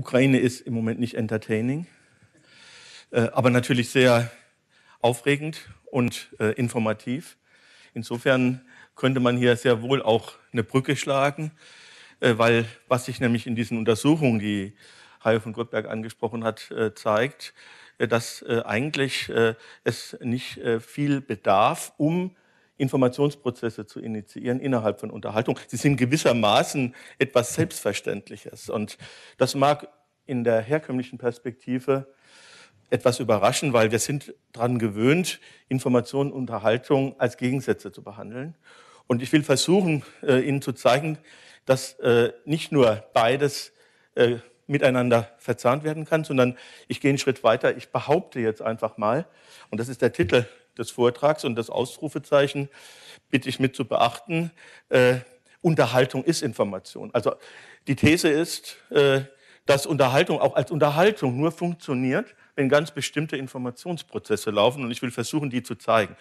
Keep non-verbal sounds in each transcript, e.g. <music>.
Ukraine ist im Moment nicht entertaining, äh, aber natürlich sehr aufregend und äh, informativ. Insofern könnte man hier sehr wohl auch eine Brücke schlagen, äh, weil was sich nämlich in diesen Untersuchungen, die Heil von Gottberg angesprochen hat, zeigt, dass eigentlich es nicht viel bedarf, um Informationsprozesse zu initiieren innerhalb von Unterhaltung. Sie sind gewissermaßen etwas Selbstverständliches. Und das mag in der herkömmlichen Perspektive etwas überraschen, weil wir sind daran gewöhnt, Information und Unterhaltung als Gegensätze zu behandeln. Und ich will versuchen, äh, Ihnen zu zeigen, dass äh, nicht nur beides äh, miteinander verzahnt werden kann, sondern ich gehe einen Schritt weiter. Ich behaupte jetzt einfach mal, und das ist der Titel des Vortrags und das Ausrufezeichen bitte ich mit zu beachten. Äh, Unterhaltung ist Information. Also die These ist, äh, dass Unterhaltung auch als Unterhaltung nur funktioniert, wenn ganz bestimmte Informationsprozesse laufen. Und ich will versuchen, die zu zeigen.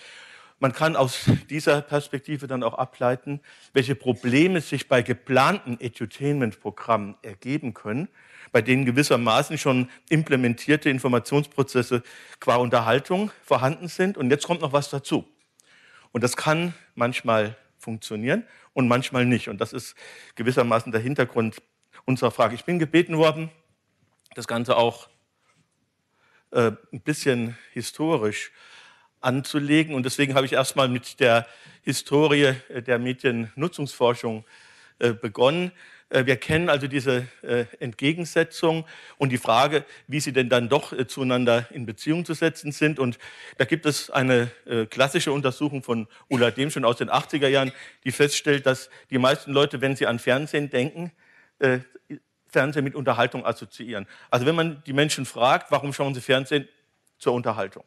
Man kann aus dieser Perspektive dann auch ableiten, welche Probleme sich bei geplanten Edutainment-Programmen ergeben können, bei denen gewissermaßen schon implementierte Informationsprozesse qua Unterhaltung vorhanden sind. Und jetzt kommt noch was dazu. Und das kann manchmal funktionieren und manchmal nicht. Und das ist gewissermaßen der Hintergrund unserer Frage. Ich bin gebeten worden, das Ganze auch äh, ein bisschen historisch anzulegen. Und deswegen habe ich erstmal mit der Historie äh, der Mediennutzungsforschung äh, begonnen. Äh, wir kennen also diese äh, Entgegensetzung und die Frage, wie sie denn dann doch äh, zueinander in Beziehung zu setzen sind. Und da gibt es eine klassische Untersuchung von Ulla Dem schon aus den 80er Jahren, die feststellt, dass die meisten Leute, wenn sie an Fernsehen denken, Fernsehen mit Unterhaltung assoziieren. Also wenn man die Menschen fragt, warum schauen sie Fernsehen zur Unterhaltung?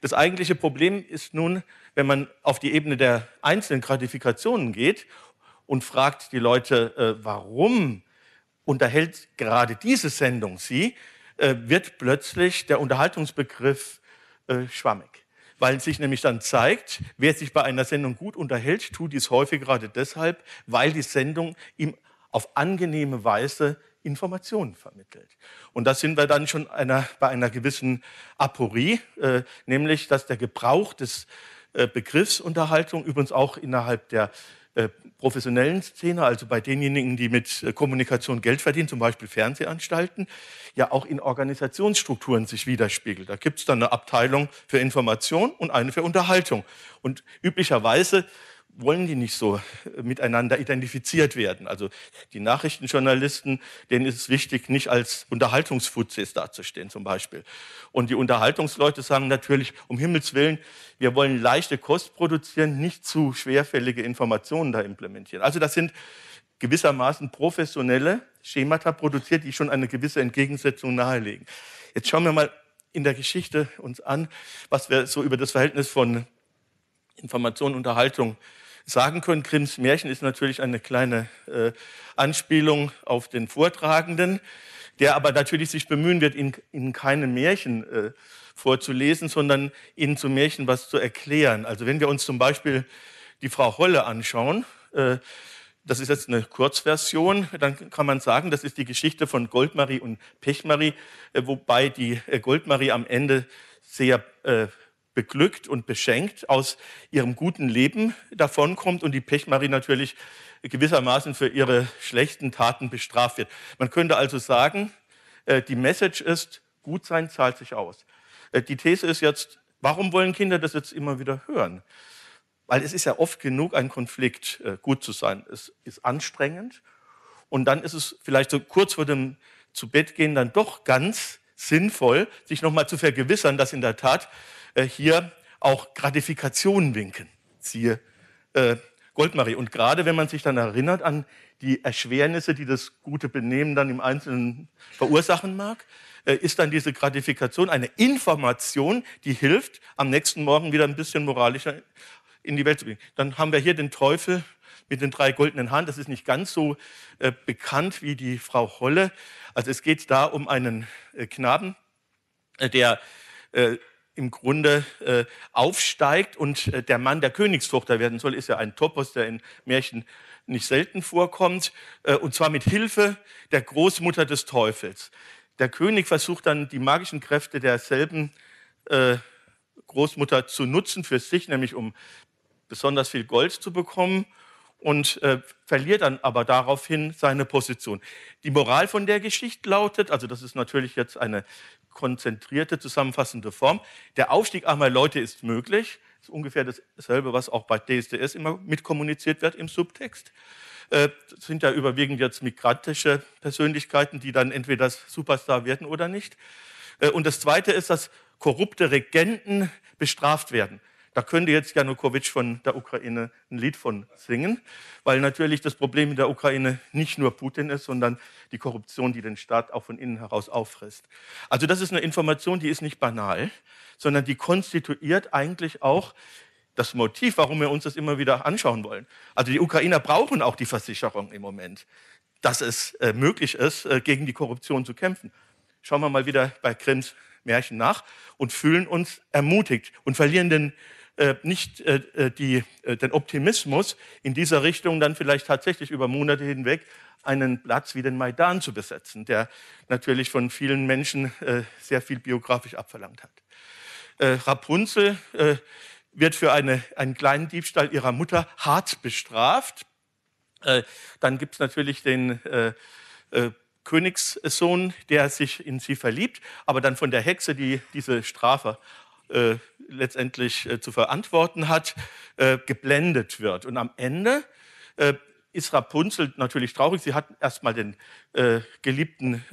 Das eigentliche Problem ist nun, wenn man auf die Ebene der einzelnen Gratifikationen geht und fragt die Leute, äh, warum unterhält gerade diese Sendung sie, äh, wird plötzlich der Unterhaltungsbegriff äh, schwammig. Weil sich nämlich dann zeigt, wer sich bei einer Sendung gut unterhält, tut dies häufig gerade deshalb, weil die Sendung ihm auf angenehme Weise Informationen vermittelt. Und da sind wir dann schon einer, bei einer gewissen Aporie, äh, nämlich dass der Gebrauch des äh, Begriffs Unterhaltung übrigens auch innerhalb der äh, professionellen Szene, also bei denjenigen, die mit äh, Kommunikation Geld verdienen, zum Beispiel Fernsehanstalten, ja auch in Organisationsstrukturen sich widerspiegelt. Da gibt es dann eine Abteilung für Information und eine für Unterhaltung. Und üblicherweise wollen die nicht so äh, miteinander identifiziert werden. Also die Nachrichtenjournalisten, denen ist es wichtig, nicht als Unterhaltungsfuzis dazustehen zum Beispiel. Und die Unterhaltungsleute sagen natürlich, um Himmels Willen, wir wollen leichte Kost produzieren, nicht zu schwerfällige Informationen da implementieren. Also das sind gewissermaßen professionelle Schemata produziert, die schon eine gewisse Entgegensetzung nahelegen. Jetzt schauen wir mal in der Geschichte uns an, was wir so über das Verhältnis von Information und Unterhaltung sagen können. Grimms Märchen ist natürlich eine kleine äh, Anspielung auf den Vortragenden, der aber natürlich sich bemühen wird, ihn Ihnen keine Märchen äh, vorzulesen, sondern Ihnen zu Märchen was zu erklären. Also wenn wir uns zum Beispiel die Frau Holle anschauen, äh, das ist jetzt eine Kurzversion, dann kann man sagen, das ist die Geschichte von Goldmarie und Pechmarie, äh, wobei die äh, Goldmarie am Ende sehr Äh, beglückt und beschenkt aus ihrem guten Leben davonkommt und die Pechmarie natürlich gewissermaßen für ihre schlechten Taten bestraft wird. Man könnte also sagen, äh, die Message ist, gut sein zahlt sich aus. Äh, die These ist jetzt, warum wollen Kinder das jetzt immer wieder hören? Weil es ist ja oft genug ein Konflikt, äh, gut zu sein. Es ist anstrengend und dann ist es vielleicht so kurz vor dem zu Bett gehen dann doch ganz sinnvoll, sich nochmal zu vergewissern, dass in der Tat äh, hier auch Gratifikationen winken. Siehe äh, Goldmarie. Und gerade wenn man sich dann erinnert an die Erschwernisse, die das gute Benehmen dann im Einzelnen verursachen mag, äh, ist dann diese Gratifikation eine Information, die hilft, am nächsten Morgen wieder ein bisschen moralischer in die Welt zu bringen. Dann haben wir hier den Teufel mit den drei goldenen Haaren. Das ist nicht ganz so äh, bekannt wie die Frau Holle. Also es geht da um einen äh, Knaben, äh, der im Grunde aufsteigt und der Mann der Königstochter werden soll, ist ja ein Topos, der in Märchen nicht selten vorkommt, und zwar mit Hilfe der Großmutter des Teufels. Der König versucht dann die magischen Kräfte derselben Großmutter zu nutzen für sich, nämlich um besonders viel Gold zu bekommen und äh, verliert dann aber daraufhin seine Position. Die Moral von der Geschichte lautet, also das ist natürlich jetzt eine konzentrierte, zusammenfassende Form, der Aufstieg armer Leute ist möglich. Das ist ungefähr dasselbe, was auch bei DSDS immer mitkommuniziert wird im Subtext. das äh, sind ja überwiegend jetzt migrantische Persönlichkeiten, die dann entweder Superstar werden oder nicht. Äh, und das Zweite ist, dass korrupte Regenten bestraft werden. Da könnte jetzt Janukowitsch von der Ukraine ein Lied von singen, weil natürlich das Problem in der Ukraine nicht nur Putin ist, sondern die Korruption, die den Staat auch von innen heraus auffrisst. Also das ist eine Information, die ist nicht banal, sondern die konstituiert eigentlich auch das Motiv, warum wir uns das immer wieder anschauen wollen. Also die Ukrainer brauchen auch die Versicherung im Moment, dass es äh, möglich ist, äh, gegen die Korruption zu kämpfen. Schauen wir mal wieder bei Krims Märchen nach und fühlen uns ermutigt und verlieren den äh, nicht äh, äh, die, den Optimismus in dieser Richtung dann vielleicht tatsächlich über Monate hinweg einen Platz wie den Maidan zu besetzen, der natürlich von vielen Menschen sehr viel biografisch abverlangt hat. Rapunzel wird für eine, einen kleinen Diebstahl ihrer Mutter hart bestraft. Dann gibt es natürlich den Königssohn, der sich in sie verliebt, aber dann von der Hexe die, diese Strafe äh, letztendlich äh, zu verantworten hat, äh, geblendet wird. Und am Ende äh, ist Rapunzel natürlich traurig. Sie hat erstmal den äh, Geliebten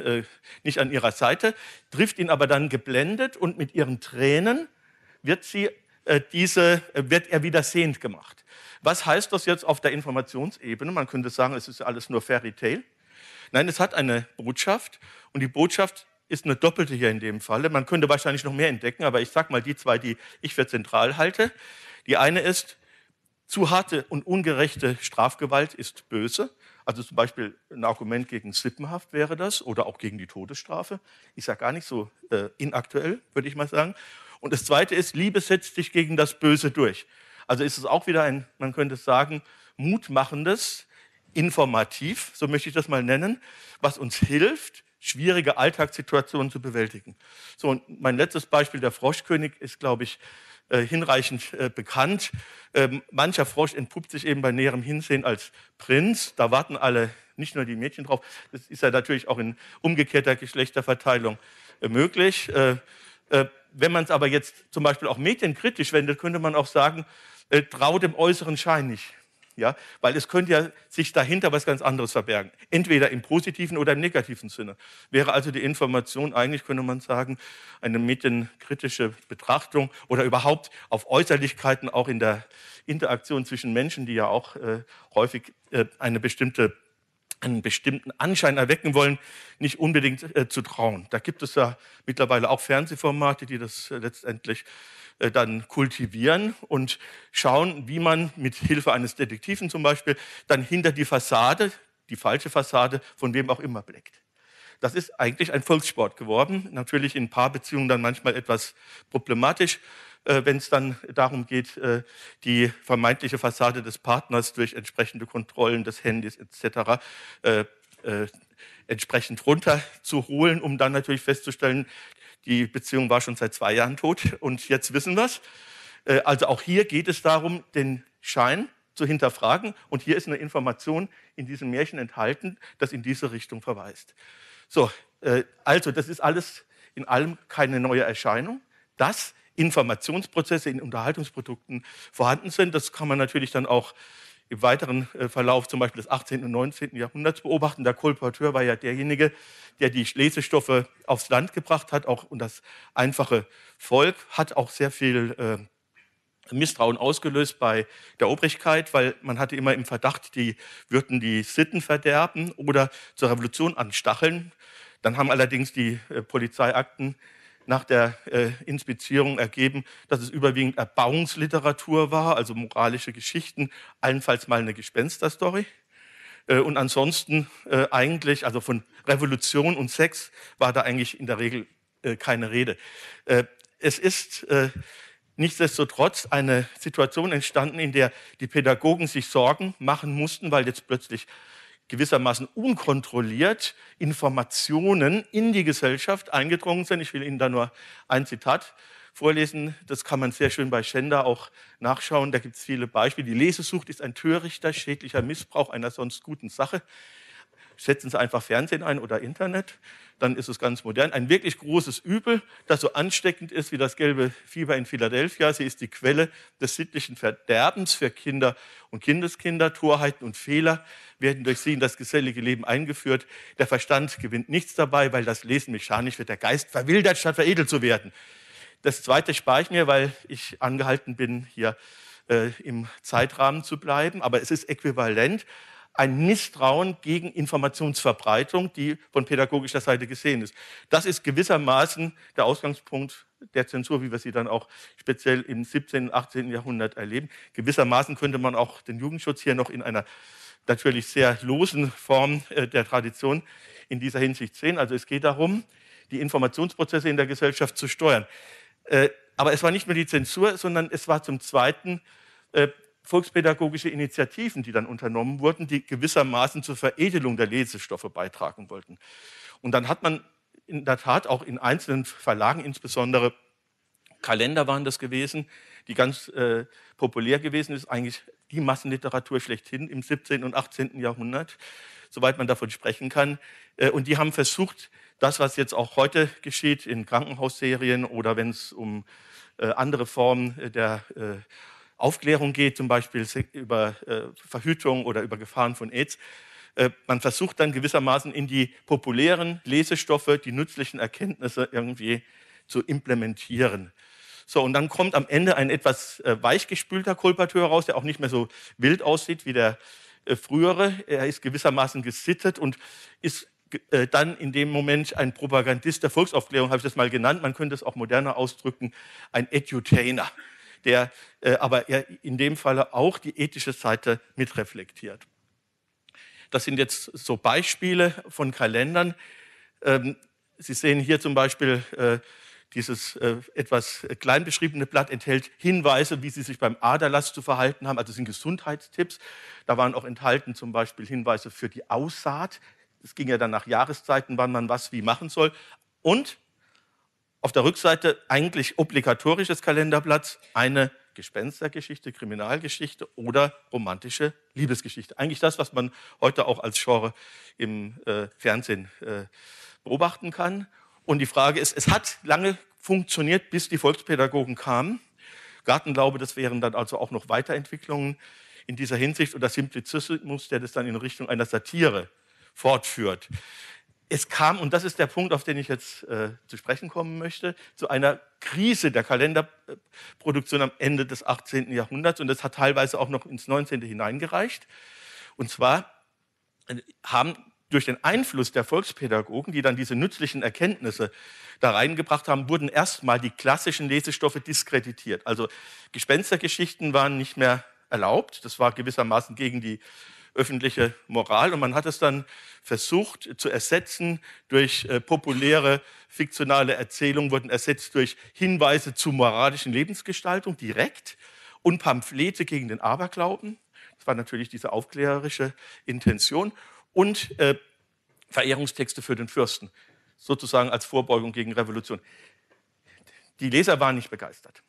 nicht an ihrer Seite, trifft ihn aber dann geblendet und mit ihren Tränen wird, sie, diese, wird er wieder sehend gemacht. Was heißt das jetzt auf der Informationsebene? Man könnte sagen, es ist alles nur Fairy Tale. Nein, es hat eine Botschaft und die Botschaft ist eine doppelte hier in dem Falle. Man könnte wahrscheinlich noch mehr entdecken, aber ich sage mal die zwei, die ich für zentral halte. Die eine ist, zu harte und ungerechte Strafgewalt ist böse. Also zum Beispiel ein Argument gegen Sippenhaft wäre das oder auch gegen die Todesstrafe. Ist ja gar nicht so äh, inaktuell, würde ich mal sagen. Und das Zweite ist, Liebe setzt sich gegen das Böse durch. Also ist es auch wieder ein, man könnte sagen, mutmachendes, informativ, so möchte ich das mal nennen, was uns hilft, schwierige Alltagssituationen zu bewältigen. So, und mein letztes Beispiel, der Froschkönig, ist, glaube ich, äh, hinreichend äh, bekannt. Ähm, mancher Frosch entpuppt sich eben bei näherem Hinsehen als Prinz. Da warten alle, nicht nur die Mädchen drauf. Das ist ja natürlich auch in umgekehrter Geschlechterverteilung äh, möglich. wenn man es aber jetzt zum Beispiel auch medienkritisch wendet, könnte man auch sagen, trau dem äußeren Schein nicht. Ja, weil es könnte ja sich dahinter was ganz anderes verbergen. Entweder im positiven oder im negativen Sinne. Wäre also die Information eigentlich, könnte man sagen, eine medienkritische Betrachtung oder überhaupt auf Äußerlichkeiten auch in der Interaktion zwischen Menschen, die ja auch äh, häufig äh, eine bestimmte, einen bestimmten Anschein erwecken wollen, nicht unbedingt äh, zu trauen. Da gibt es ja mittlerweile auch Fernsehformate, die das äh, letztendlich äh, dann kultivieren und schauen, wie man mit Hilfe eines Detektiven zum Beispiel dann hinter die Fassade, die falsche Fassade, von wem auch immer blickt. Das ist eigentlich ein Volkssport geworden, natürlich in Paarbeziehungen dann manchmal etwas problematisch äh, wenn es dann darum geht, äh, die vermeintliche Fassade des Partners durch entsprechende Kontrollen des Handys etc entsprechend runterzuholen, um dann natürlich festzustellen, die Beziehung war schon seit zwei Jahren tot und jetzt wissen wir es. Äh, also auch hier geht es darum, den Schein zu hinterfragen. Und hier ist eine Information in diesem Märchen enthalten, das in diese Richtung verweist. So, äh, also das ist alles in allem keine neue Erscheinung. dass Informationsprozesse in Unterhaltungsprodukten vorhanden sind. Das kann man natürlich dann auch im weiteren äh, Verlauf zum Beispiel des 18. und 19. Jahrhunderts beobachten. Der Kolporteur war ja derjenige, der die Lesestoffe aufs Land gebracht hat, auch und das einfache Volk hat auch sehr viel äh, Misstrauen ausgelöst bei der Obrigkeit, weil man hatte immer im Verdacht, die würden die Sitten verderben oder zur Revolution anstacheln. Dann haben allerdings die äh, Polizeiakten nach der äh, Inspizierung ergeben, dass es überwiegend Erbauungsliteratur war, also moralische Geschichten, allenfalls mal eine Gespensterstory. Äh, und ansonsten äh, eigentlich, also von Revolution und Sex war da eigentlich in der Regel äh, keine Rede. Äh, es ist äh, nichtsdestotrotz eine Situation entstanden, in der die Pädagogen sich Sorgen machen mussten, weil jetzt plötzlich gewissermaßen unkontrolliert Informationen in die Gesellschaft eingedrungen sind. Ich will Ihnen da nur ein Zitat vorlesen. Das kann man sehr schön bei Schender auch nachschauen. Da gibt es viele Beispiele. Die Lesesucht ist ein törichter, schädlicher Missbrauch einer sonst guten Sache, Setzen Sie einfach Fernsehen ein oder Internet, dann ist es ganz modern. Ein wirklich großes Übel, das so ansteckend ist wie das gelbe Fieber in Philadelphia. Sie ist die Quelle des sittlichen Verderbens für Kinder und Kindeskinder. Torheiten und Fehler werden durch sie in das gesellige Leben eingeführt. Der Verstand gewinnt nichts dabei, weil das Lesen mechanisch wird. Der Geist verwildert, statt veredelt zu werden. Das Zweite spare ich mir, weil ich angehalten bin, hier äh, im Zeitrahmen zu bleiben. Aber es ist äquivalent ein Misstrauen gegen Informationsverbreitung, die von pädagogischer Seite gesehen ist. Das ist gewissermaßen der Ausgangspunkt der Zensur, wie wir sie dann auch speziell im 17. und 18. Jahrhundert erleben. Gewissermaßen könnte man auch den Jugendschutz hier noch in einer natürlich sehr losen Form äh, der Tradition in dieser Hinsicht sehen. Also es geht darum, die Informationsprozesse in der Gesellschaft zu steuern. Äh, aber es war nicht nur die Zensur, sondern es war zum Zweiten äh, volkspädagogische Initiativen, die dann unternommen wurden, die gewissermaßen zur Veredelung der Lesestoffe beitragen wollten. Und dann hat man in der Tat auch in einzelnen Verlagen, insbesondere Kalender waren das gewesen, die ganz äh, populär gewesen ist, eigentlich die Massenliteratur schlechthin im 17. und 18. Jahrhundert, soweit man davon sprechen kann. Äh, und die haben versucht, das, was jetzt auch heute geschieht in Krankenhausserien oder wenn es um äh, andere Formen äh, der äh, Aufklärung geht, zum Beispiel über äh, Verhütung oder über Gefahren von AIDS. Äh, man versucht dann gewissermaßen in die populären Lesestoffe die nützlichen Erkenntnisse irgendwie zu implementieren. So, und dann kommt am Ende ein etwas äh, weichgespülter Kolporteur raus, der auch nicht mehr so wild aussieht wie der frühere. Er ist gewissermaßen gesittet und ist dann in dem Moment ein Propagandist der Volksaufklärung, habe ich das mal genannt, man könnte es auch moderner ausdrücken, ein Edutainer der äh, aber in dem Falle auch die ethische Seite mitreflektiert. Das sind jetzt so Beispiele von Kalendern. Ähm, Sie sehen hier zum Beispiel äh, dieses äh, etwas klein beschriebene Blatt enthält Hinweise, wie Sie sich beim Aderlass zu verhalten haben. Also sind Gesundheitstipps. Da waren auch enthalten zum Beispiel Hinweise für die Aussaat. Es ging ja dann nach Jahreszeiten, wann man was wie machen soll. Und auf der Rückseite eigentlich obligatorisches Kalenderblatt eine Gespenstergeschichte, Kriminalgeschichte oder romantische Liebesgeschichte. Eigentlich das, was man heute auch als Genre im äh, Fernsehen äh, beobachten kann. Und die Frage ist, es hat lange funktioniert, bis die Volkspädagogen kamen. Gartenglaube, das wären dann also auch noch Weiterentwicklungen in dieser Hinsicht oder Simplizismus, der das dann in Richtung einer Satire fortführt es kam, und das ist der Punkt, auf den ich jetzt äh, zu sprechen kommen möchte, zu einer Krise der Kalenderproduktion am Ende des 18. Jahrhunderts und das hat teilweise auch noch ins 19. hineingereicht. Und zwar äh, haben durch den Einfluss der Volkspädagogen, die dann diese nützlichen Erkenntnisse da reingebracht haben, wurden erstmal die klassischen Lesestoffe diskreditiert. Also Gespenstergeschichten waren nicht mehr erlaubt. Das war gewissermaßen gegen die öffentliche Moral. Und man hat es dann versucht zu ersetzen durch äh, populäre, fiktionale Erzählungen, wurden ersetzt durch Hinweise zur moralischen Lebensgestaltung direkt und Pamphlete gegen den Aberglauben. Das war natürlich diese aufklärerische Intention. Und äh, Verehrungstexte für den Fürsten, sozusagen als Vorbeugung gegen Revolution. Die Leser waren nicht begeistert.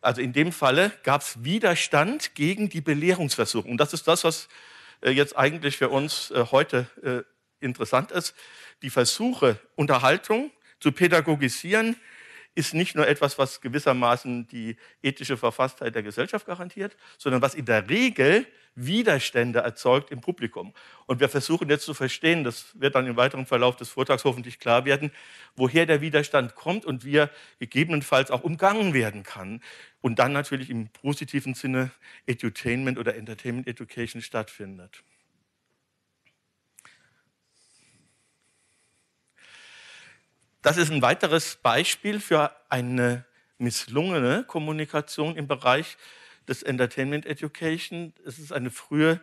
Also in dem Falle gab es Widerstand gegen die Belehrungsversuche. Und das ist das, was äh, jetzt eigentlich für uns äh, heute äh, interessant ist. Die Versuche, Unterhaltung zu pädagogisieren, ist nicht nur etwas, was gewissermaßen die ethische Verfasstheit der Gesellschaft garantiert, sondern was in der Regel Widerstände erzeugt im Publikum. Und wir versuchen jetzt zu verstehen, das wird dann im weiteren Verlauf des Vortrags hoffentlich klar werden, woher der Widerstand kommt und wie er gegebenenfalls auch umgangen werden kann. Und dann natürlich im positiven Sinne Edutainment oder Entertainment Education stattfindet. Das ist ein weiteres Beispiel für eine misslungene Kommunikation im Bereich das Entertainment Education. Es ist eine frühe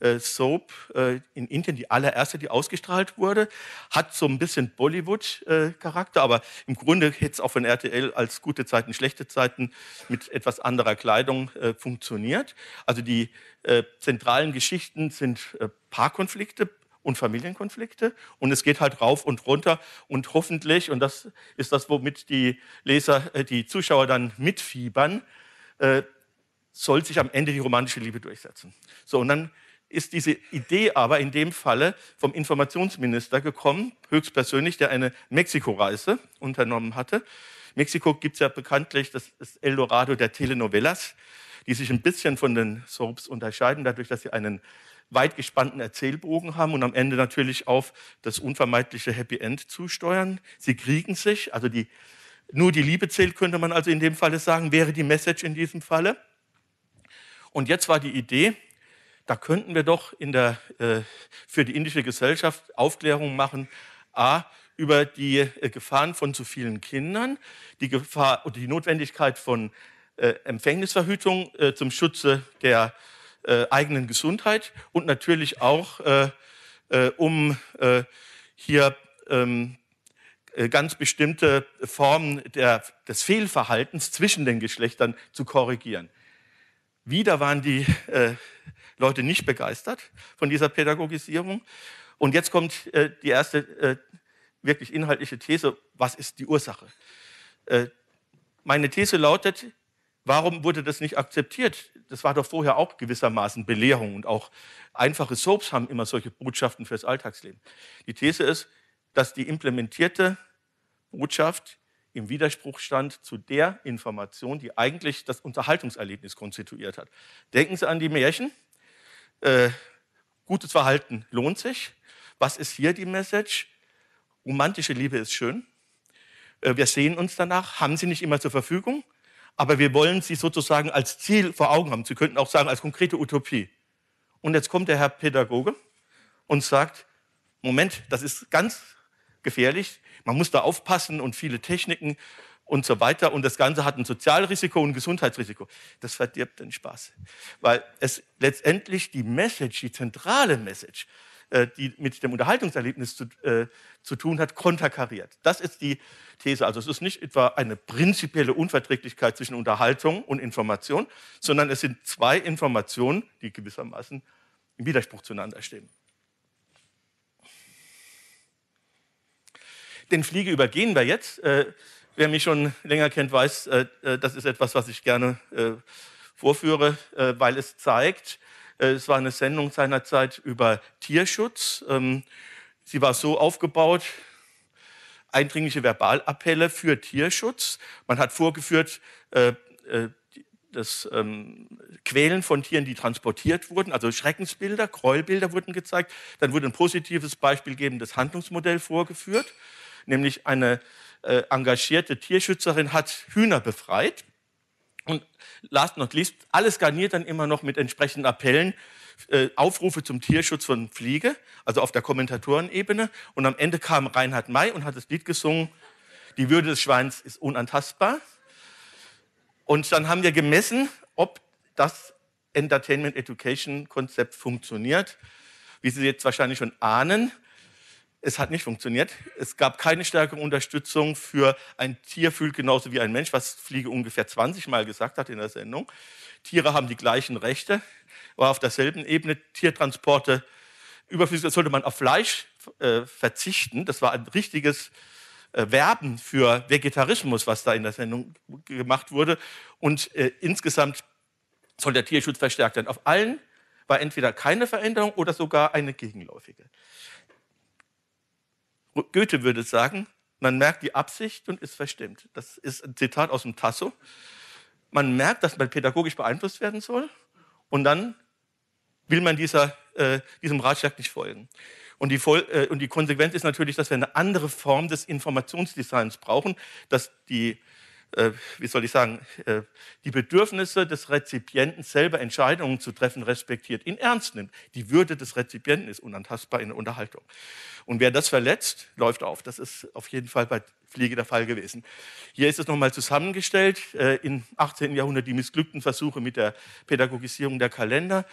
äh, Soap äh, in Indien, die allererste, die ausgestrahlt wurde. Hat so ein bisschen Bollywood-Charakter, äh, aber im Grunde hätte es auch von RTL als gute Zeiten, schlechte Zeiten mit etwas anderer Kleidung äh, funktioniert. Also die äh, zentralen Geschichten sind äh, Paarkonflikte, und Familienkonflikte. Und es geht halt rauf und runter. Und hoffentlich, und das ist das, womit die Leser, die Zuschauer dann mitfiebern, soll sich am Ende die romantische Liebe durchsetzen. So, und dann ist diese Idee aber in dem Falle vom Informationsminister gekommen, höchstpersönlich, der eine Mexiko-Reise unternommen hatte. Mexiko gibt es ja bekanntlich, das ist Eldorado der Telenovelas, die sich ein bisschen von den Soaps unterscheiden, dadurch, dass sie einen weit gespannten Erzählbogen haben und am Ende natürlich auf das unvermeidliche Happy End zusteuern. Sie kriegen sich, also die, nur die Liebe zählt, könnte man also in dem Falle sagen, wäre die Message in diesem Falle. Und jetzt war die Idee, da könnten wir doch in der, äh, für die indische Gesellschaft Aufklärung machen, a, über die äh, Gefahren von zu vielen Kindern, die, Gefahr, oder die Notwendigkeit von äh, Empfängnisverhütung äh, zum Schutze der äh, eigenen Gesundheit und natürlich auch, äh, um hier ähm, ganz bestimmte Formen der, des Fehlverhaltens zwischen den Geschlechtern zu korrigieren. Wieder waren die äh, Leute nicht begeistert von dieser Pädagogisierung. Und jetzt kommt äh, die erste äh, wirklich inhaltliche These. Was ist die Ursache? Äh, meine These lautet, warum wurde das nicht akzeptiert? Das war doch vorher auch gewissermaßen Belehrung und auch einfache Soaps haben immer solche Botschaften fürs Alltagsleben. Die These ist, dass die implementierte Botschaft im Widerspruch stand zu der Information, die eigentlich das Unterhaltungserlebnis konstituiert hat. Denken Sie an die Märchen. Äh, gutes Verhalten lohnt sich. Was ist hier die Message? Romantische Liebe ist schön. Äh, wir sehen uns danach, haben sie nicht immer zur Verfügung, aber wir wollen sie sozusagen als Ziel vor Augen haben. Sie könnten auch sagen, als konkrete Utopie. Und jetzt kommt der Herr Pädagoge und sagt, Moment, das ist ganz gefährlich man muss da aufpassen und viele Techniken und so weiter. Und das Ganze hat ein Sozialrisiko und ein Gesundheitsrisiko. Das verdirbt den Spaß. Weil es letztendlich die Message, die zentrale Message, äh, die mit dem Unterhaltungserlebnis zu, äh, zu tun hat, konterkariert. Das ist die These. Also es ist nicht etwa eine prinzipielle Unverträglichkeit zwischen Unterhaltung und Information, sondern es sind zwei Informationen, die gewissermaßen im Widerspruch zueinander stehen. den Fliege übergehen wir jetzt. Äh, wer mich schon länger kennt, weiß, äh, äh das ist etwas, was ich gerne äh, vorführe, äh, weil es zeigt, äh, es war eine Sendung seinerzeit über Tierschutz. Ähm, sie war so aufgebaut, eindringliche Verbalappelle für Tierschutz. Man hat vorgeführt, das ähm, Quälen von Tieren, die transportiert wurden, also Schreckensbilder, Gräuelbilder wurden gezeigt. Dann wurde ein positives Beispiel geben, das Handlungsmodell vorgeführt nämlich eine äh, engagierte Tierschützerin hat Hühner befreit. Und last not least, alles garniert dann immer noch mit entsprechenden Appellen, äh, Aufrufe zum Tierschutz von Fliege, also auf der Kommentatorenebene. Und am Ende kam Reinhard May und hat das Lied gesungen, die Würde des Schweins ist unantastbar. Und dann haben wir gemessen, ob das Entertainment Education Konzept funktioniert. Wie Sie jetzt wahrscheinlich schon ahnen, es hat nicht funktioniert. Es gab keine stärkere Unterstützung für ein Tier fühlt genauso wie ein Mensch, was Fliege ungefähr 20 Mal gesagt hat in der Sendung. Tiere haben die gleichen Rechte, war auf derselben Ebene. Tiertransporte überflüssig, sollte man auf Fleisch äh, verzichten. Das war ein richtiges äh, Werben für Vegetarismus, was da in der Sendung gemacht wurde. Und äh, insgesamt soll der Tierschutz verstärkt werden. Auf allen war entweder keine Veränderung oder sogar eine gegenläufige. Goethe würde sagen, man merkt die Absicht und ist verstimmt. Das ist ein Zitat aus dem Tasso. Man merkt, dass man pädagogisch beeinflusst werden soll und dann will man dieser, äh, diesem Ratschlag nicht folgen. Und die, Vol äh, und die Konsequenz ist natürlich, dass wir eine andere Form des Informationsdesigns brauchen, dass die äh, wie soll ich sagen, äh, die Bedürfnisse des Rezipienten selber Entscheidungen zu treffen respektiert, ihn ernst nimmt. Die Würde des Rezipienten ist unantastbar in der Unterhaltung. Und wer das verletzt, läuft auf. Das ist auf jeden Fall bei Fliege der Fall gewesen. Hier ist es nochmal zusammengestellt. Äh, Im 18. Jahrhundert die missglückten Versuche mit der Pädagogisierung der Kalender.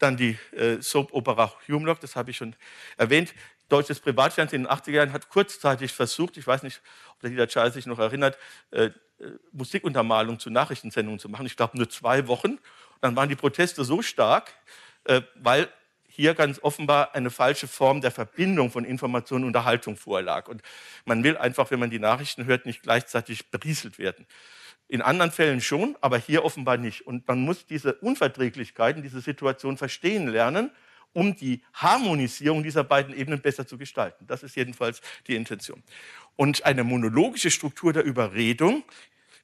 Dann die äh, Soap-Opera Humlock, das habe ich schon erwähnt. Deutsches Privatfernsehen in den 80er Jahren hat kurzzeitig versucht, ich weiß nicht, ob der Dieter Charles sich noch erinnert, äh, äh, Musikuntermalung zu Nachrichtensendungen zu machen. Ich glaube, nur zwei Wochen. Dann waren die Proteste so stark, äh, weil hier ganz offenbar eine falsche Form der Verbindung von Information und Unterhaltung vorlag. Und man will einfach, wenn man die Nachrichten hört, nicht gleichzeitig berieselt werden. In anderen Fällen schon, aber hier offenbar nicht. Und man muss diese Unverträglichkeiten, diese Situation verstehen lernen um die Harmonisierung dieser beiden Ebenen besser zu gestalten. Das ist jedenfalls die Intention. Und eine monologische Struktur der Überredung,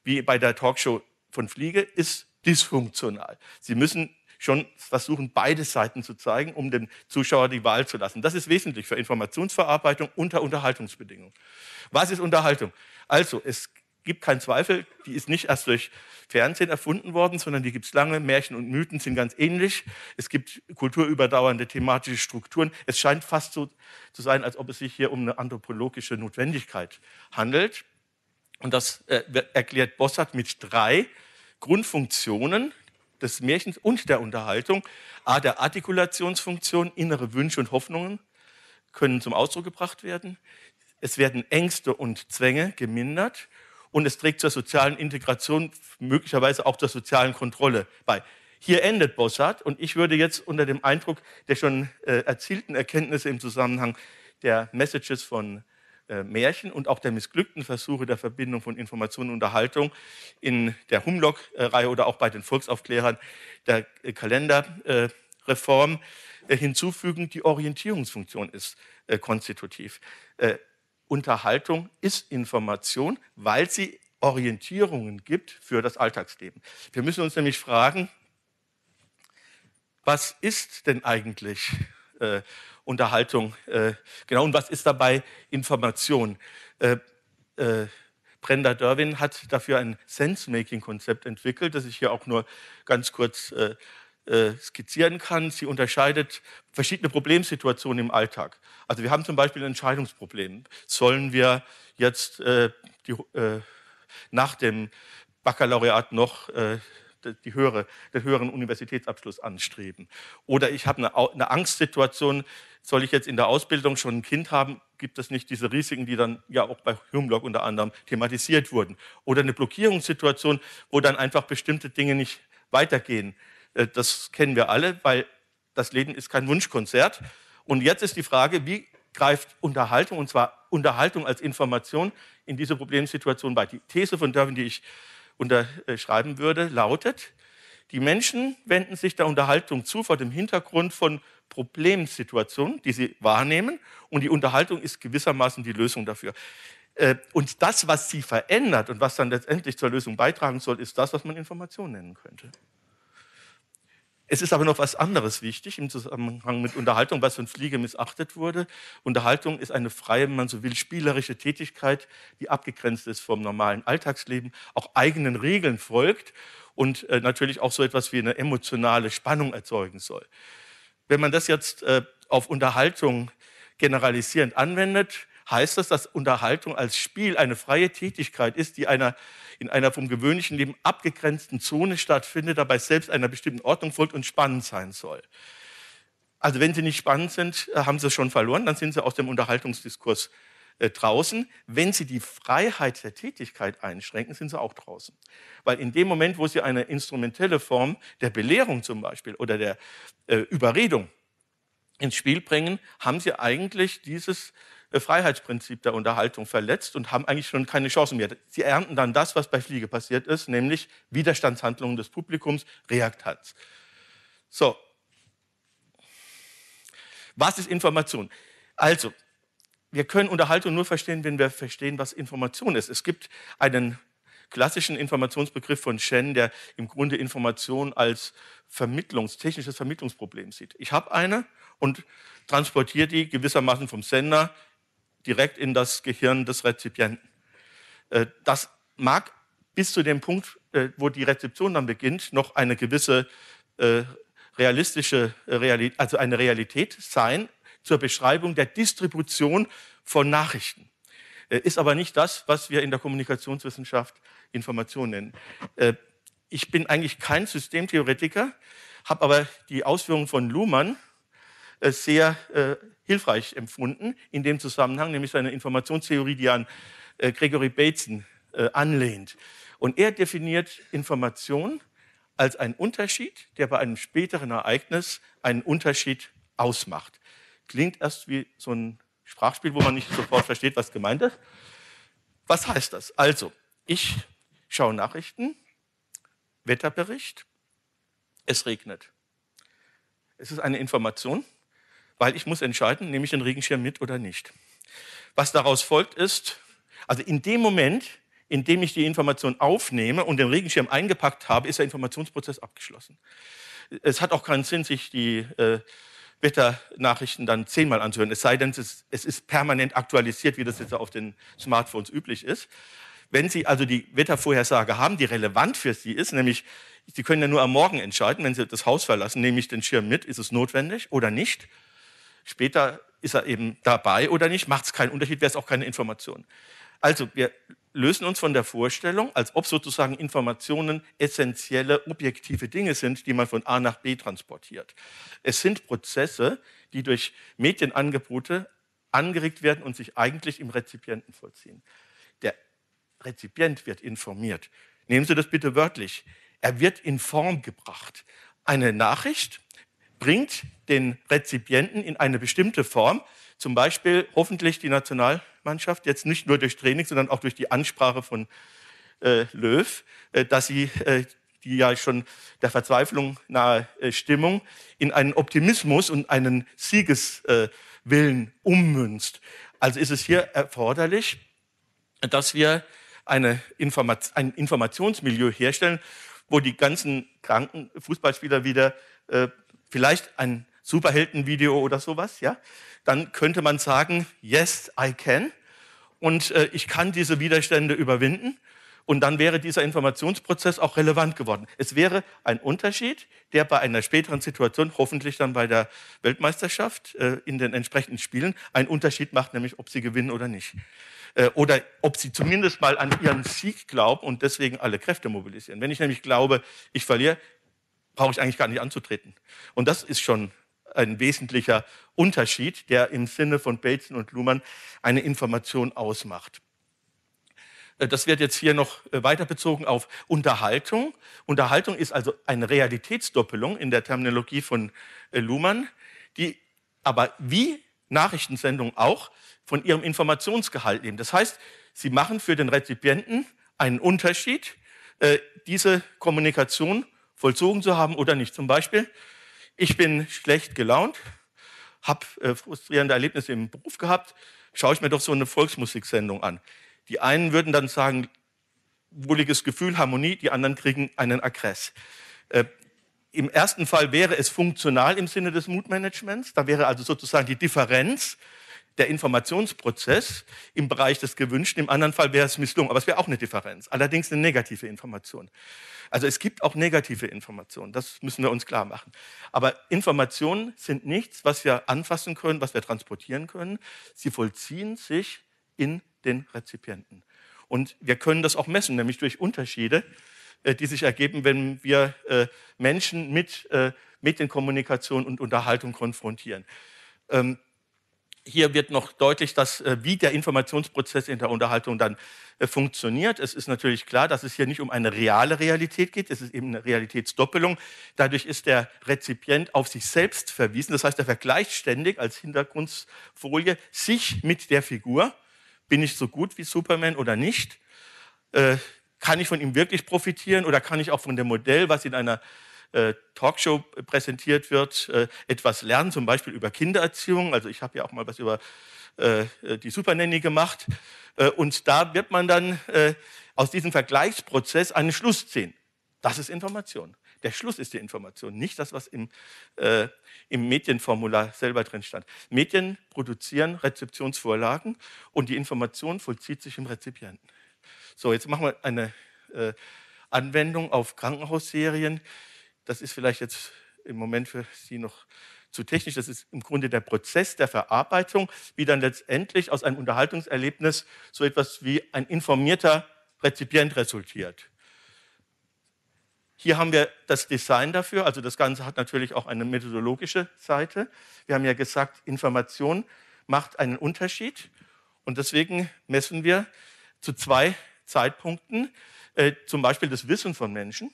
wie bei der Talkshow von Fliege, ist dysfunktional. Sie müssen schon versuchen, beide Seiten zu zeigen, um dem Zuschauer die Wahl zu lassen. Das ist wesentlich für Informationsverarbeitung unter Unterhaltungsbedingungen. Was ist Unterhaltung? Also, es gibt keinen Zweifel, die ist nicht erst durch Fernsehen erfunden worden, sondern die gibt es lange. Märchen und Mythen sind ganz ähnlich. Es gibt kulturüberdauernde thematische Strukturen. Es scheint fast so zu sein, als ob es sich hier um eine anthropologische Notwendigkeit handelt. Und das äh, erklärt Bossart mit drei Grundfunktionen des Märchens und der Unterhaltung. A, der Artikulationsfunktion, innere Wünsche und Hoffnungen können zum Ausdruck gebracht werden. Es werden Ängste und Zwänge gemindert und es trägt zur sozialen Integration, möglicherweise auch zur sozialen Kontrolle bei. Hier endet Bossart und ich würde jetzt unter dem Eindruck der schon äh, erzielten Erkenntnisse im Zusammenhang der Messages von äh, Märchen und auch der missglückten Versuche der Verbindung von Information und Unterhaltung in der humlock reihe oder auch bei den Volksaufklärern der äh, Kalenderreform äh, äh, hinzufügen, die Orientierungsfunktion ist äh, konstitutiv. Unterhaltung ist Information, weil sie Orientierungen gibt für das Alltagsleben. Wir müssen uns nämlich fragen, was ist denn eigentlich äh, Unterhaltung? Äh, genau, und was ist dabei Information? Äh, äh Brenda Derwin hat dafür ein Sense-Making-Konzept entwickelt, das ich hier auch nur ganz kurz äh, äh, skizzieren kann. Sie unterscheidet verschiedene Problemsituationen im Alltag. Also wir haben zum Beispiel ein Entscheidungsproblem. Sollen wir jetzt äh, die, äh, nach dem Baccalaureat noch äh, die höhere, den höheren Universitätsabschluss anstreben. Oder ich habe eine, eine Angstsituation, soll ich jetzt in der Ausbildung schon ein Kind haben, gibt es nicht diese Risiken, die dann ja auch bei Humlock unter anderem thematisiert wurden. Oder eine Blockierungssituation, wo dann einfach bestimmte Dinge nicht weitergehen. Äh, das kennen wir alle, weil das Leben ist kein Wunschkonzert. Und jetzt ist die Frage, wie greift Unterhaltung, und zwar Unterhaltung als Information, in diese Problemsituation bei. Die These von Durbin, die ich unterschreiben würde, lautet, die Menschen wenden sich der Unterhaltung zu vor dem Hintergrund von Problemsituationen, die sie wahrnehmen. Und die Unterhaltung ist gewissermaßen die Lösung dafür. Äh, und das, was sie verändert und was dann letztendlich zur Lösung beitragen soll, ist das, was man Information nennen könnte. Es ist aber noch was anderes wichtig im Zusammenhang mit Unterhaltung, was von Fliege missachtet wurde. Unterhaltung ist eine freie, wenn man so will, spielerische Tätigkeit, die abgegrenzt ist vom normalen Alltagsleben, auch eigenen Regeln folgt und äh, natürlich auch so etwas wie eine emotionale Spannung erzeugen soll. Wenn man das jetzt äh, auf Unterhaltung generalisierend anwendet, heißt das, dass Unterhaltung als Spiel eine freie Tätigkeit ist, die einer, in einer vom gewöhnlichen Leben abgegrenzten Zone stattfindet, dabei selbst einer bestimmten Ordnung folgt und spannend sein soll. Also wenn sie nicht spannend sind, äh, haben sie es schon verloren, dann sind sie aus dem Unterhaltungsdiskurs äh, draußen. Wenn sie die Freiheit der Tätigkeit einschränken, sind sie auch draußen. Weil in dem Moment, wo sie eine instrumentelle Form der Belehrung zum Beispiel oder der äh, Überredung ins Spiel bringen, haben sie eigentlich dieses äh, Freiheitsprinzip der Unterhaltung verletzt und haben eigentlich schon keine Chance mehr. Sie ernten dann das, was bei Fliege passiert ist, nämlich Widerstandshandlungen des Publikums, Reaktanz. So. Was ist Information? Also, wir können Unterhaltung nur verstehen, wenn wir verstehen, was Information ist. Es gibt einen klassischen Informationsbegriff von Shen, der im Grunde Information als Vermittlungs-, technisches Vermittlungsproblem sieht. Ich habe eine und transportiere die gewissermaßen vom Sender direkt in das Gehirn des Rezipienten. Äh, das mag bis zu dem Punkt, äh, wo die Rezeption dann beginnt, noch eine gewisse äh, realistische Realität, also eine Realität sein zur Beschreibung der Distribution von Nachrichten. Ist aber nicht das, was wir in der Kommunikationswissenschaft Information nennen. Ich bin eigentlich kein Systemtheoretiker, habe aber die Ausführungen von Luhmann äh, sehr äh, hilfreich empfunden in dem Zusammenhang, nämlich seine Informationstheorie, die an äh, Gregory Bateson anlehnt. Und er definiert Information als einen Unterschied, der bei einem späteren Ereignis einen Unterschied ausmacht. Klingt erst wie so ein Sprachspiel, wo man nicht sofort versteht, was gemeint ist. Was heißt das? Also, ich schaue Nachrichten, Wetterbericht, es regnet. Es ist eine Information, weil ich muss entscheiden, nehme ich den Regenschirm mit oder nicht. Was daraus folgt ist, also in dem Moment, in dem ich die Information aufnehme und den Regenschirm eingepackt habe, ist der Informationsprozess abgeschlossen. Es hat auch keinen Sinn, sich die äh, Wetternachrichten dann zehnmal anzuhören, es sei denn, es ist, es ist permanent aktualisiert, wie das jetzt auf den Smartphones üblich ist. Wenn Sie also die Wettervorhersage haben, die relevant für Sie ist, nämlich Sie können ja nur am Morgen entscheiden, wenn Sie das Haus verlassen, nehme ich den Schirm mit, ist es notwendig oder nicht? Später ist er eben dabei oder nicht, macht es keinen Unterschied, wäre es auch keine Information. Also wir lösen uns von der Vorstellung, als ob sozusagen Informationen essentielle, objektive Dinge sind, die man von A nach B transportiert. Es sind Prozesse, die durch Medienangebote angeregt werden und sich eigentlich im Rezipienten vollziehen. Der Rezipient wird informiert. Nehmen Sie das bitte wörtlich. Er wird in Form gebracht. Eine Nachricht bringt den Rezipienten in eine bestimmte Form, zum Beispiel hoffentlich die Nationalmannschaft, jetzt nicht nur durch Training, sondern auch durch die Ansprache von äh, Löw, äh, dass sie äh, die ja schon der Verzweiflung nahe äh, Stimmung in einen Optimismus und einen Siegeswillen äh, ummünzt. Also ist es hier erforderlich, dass wir eine Informat ein Informationsmilieu herstellen, wo die ganzen kranken Fußballspieler wieder äh, vielleicht ein Superheldenvideo oder sowas, ja, dann könnte man sagen, yes, I can. Und äh, ich kann diese Widerstände überwinden. Und dann wäre dieser Informationsprozess auch relevant geworden. Es wäre ein Unterschied, der bei einer späteren Situation, hoffentlich dann bei der Weltmeisterschaft äh, in den entsprechenden Spielen, einen Unterschied macht, nämlich ob sie gewinnen oder nicht. Äh, oder ob sie zumindest mal an ihren Sieg glauben und deswegen alle Kräfte mobilisieren. Wenn ich nämlich glaube, ich verliere, brauche ich eigentlich gar nicht anzutreten. Und das ist schon ein wesentlicher Unterschied, der im Sinne von Bateson und Luhmann eine Information ausmacht. Äh, das wird jetzt hier noch äh, weiter bezogen auf Unterhaltung. Unterhaltung ist also eine Realitätsdoppelung in der Terminologie von äh, Luhmann, die aber wie Nachrichtensendung auch von ihrem Informationsgehalt leben. Das heißt, sie machen für den Rezipienten einen Unterschied, diese Kommunikation vollzogen zu haben oder nicht. Zum Beispiel ich bin schlecht gelaunt, habe äh, frustrierende Erlebnisse im Beruf gehabt, schaue ich mir doch so eine Volksmusiksendung an. Die einen würden dann sagen, wohliges Gefühl, Harmonie, die anderen kriegen einen Aggress. Äh, Im ersten Fall wäre es funktional im Sinne des Mutmanagements, da wäre also sozusagen die Differenz der Informationsprozess im Bereich des Gewünschten, im anderen Fall wäre es misslungen, aber es wäre auch eine Differenz, allerdings eine negative Information. Also es gibt auch negative Informationen, das müssen wir uns klar machen. Aber Informationen sind nichts, was wir anfassen können, was wir transportieren können, sie vollziehen sich in den Rezipienten. Und wir können das auch messen, nämlich durch Unterschiede, äh, die sich ergeben, wenn wir äh, Menschen mit äh, Medienkommunikation und Unterhaltung konfrontieren. Ähm, hier wird noch deutlich, dass, äh, wie der Informationsprozess in der Unterhaltung dann äh, funktioniert. Es ist natürlich klar, dass es hier nicht um eine reale Realität geht. Es ist eben eine Realitätsdoppelung. Dadurch ist der Rezipient auf sich selbst verwiesen. Das heißt, er vergleicht ständig als Hintergrundfolie sich mit der Figur. Bin ich so gut wie Superman oder nicht? Äh, kann ich von ihm wirklich profitieren oder kann ich auch von dem Modell, was in einer äh, Talkshow präsentiert wird, äh, etwas lernen, zum Beispiel über Kindererziehung. Also ich habe ja auch mal was über äh, die Supernanny gemacht. Äh, und da wird man dann äh, aus diesem Vergleichsprozess einen Schluss ziehen. Das ist Information. Der Schluss ist die Information, nicht das, was im, äh, im Medienformular selber drin stand. Medien produzieren Rezeptionsvorlagen und die Information vollzieht sich im Rezipienten. So, jetzt machen wir eine Anwendung auf Krankenhausserien. Das ist vielleicht jetzt im Moment für Sie noch zu technisch. Das ist im Grunde der Prozess der Verarbeitung, wie dann letztendlich aus einem Unterhaltungserlebnis so etwas wie ein informierter Rezipient resultiert. Hier haben wir das Design dafür, also das Ganze hat natürlich auch eine methodologische Seite. Wir haben ja gesagt, Information macht einen Unterschied und deswegen messen wir zu zwei Zeitpunkten äh, zum Beispiel das Wissen von Menschen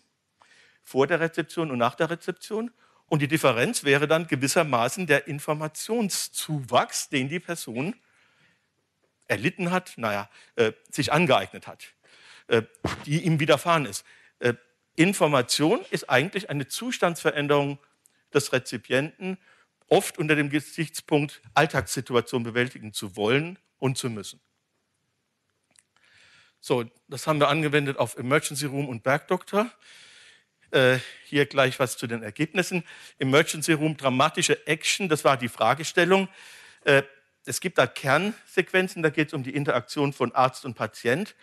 vor der Rezeption und nach der Rezeption. Und die Differenz wäre dann gewissermaßen der Informationszuwachs, den die Person erlitten hat, naja, äh, sich angeeignet hat, äh, die ihm widerfahren ist. Äh, Information ist eigentlich eine Zustandsveränderung des Rezipienten, oft unter dem Gesichtspunkt, Alltagssituationen bewältigen zu wollen und zu müssen. So, das haben wir angewendet auf Emergency Room und Bergdoktor. Äh, hier gleich was zu den Ergebnissen. Emergency Room, dramatische Action, das war die Fragestellung. Äh, es gibt da Kernsequenzen, da geht es um die Interaktion von Arzt und Patient.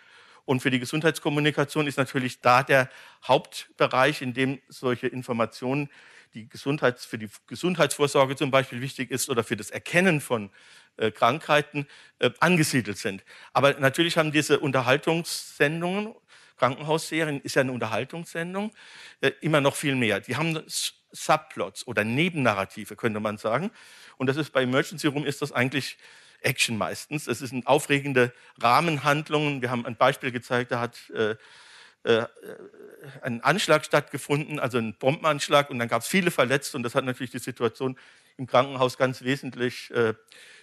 Und für die Gesundheitskommunikation ist natürlich da der Hauptbereich, in dem solche Informationen, die Gesundheits, für die Gesundheitsvorsorge zum Beispiel wichtig ist oder für das Erkennen von äh, Krankheiten, äh, angesiedelt sind. Aber natürlich haben diese Unterhaltungssendungen Krankenhausserien ist ja eine Unterhaltungssendung, äh, immer noch viel mehr. Die haben Subplots oder Nebennarrative, könnte man sagen. Und das ist bei Emergency Room ist das eigentlich Action meistens. Es sind aufregende Rahmenhandlungen. Wir haben ein Beispiel gezeigt, da hat äh, äh, äh ein Anschlag stattgefunden, also ein Bombenanschlag, und dann gab es viele Verletzte und das hat natürlich die Situation im Krankenhaus ganz wesentlich äh,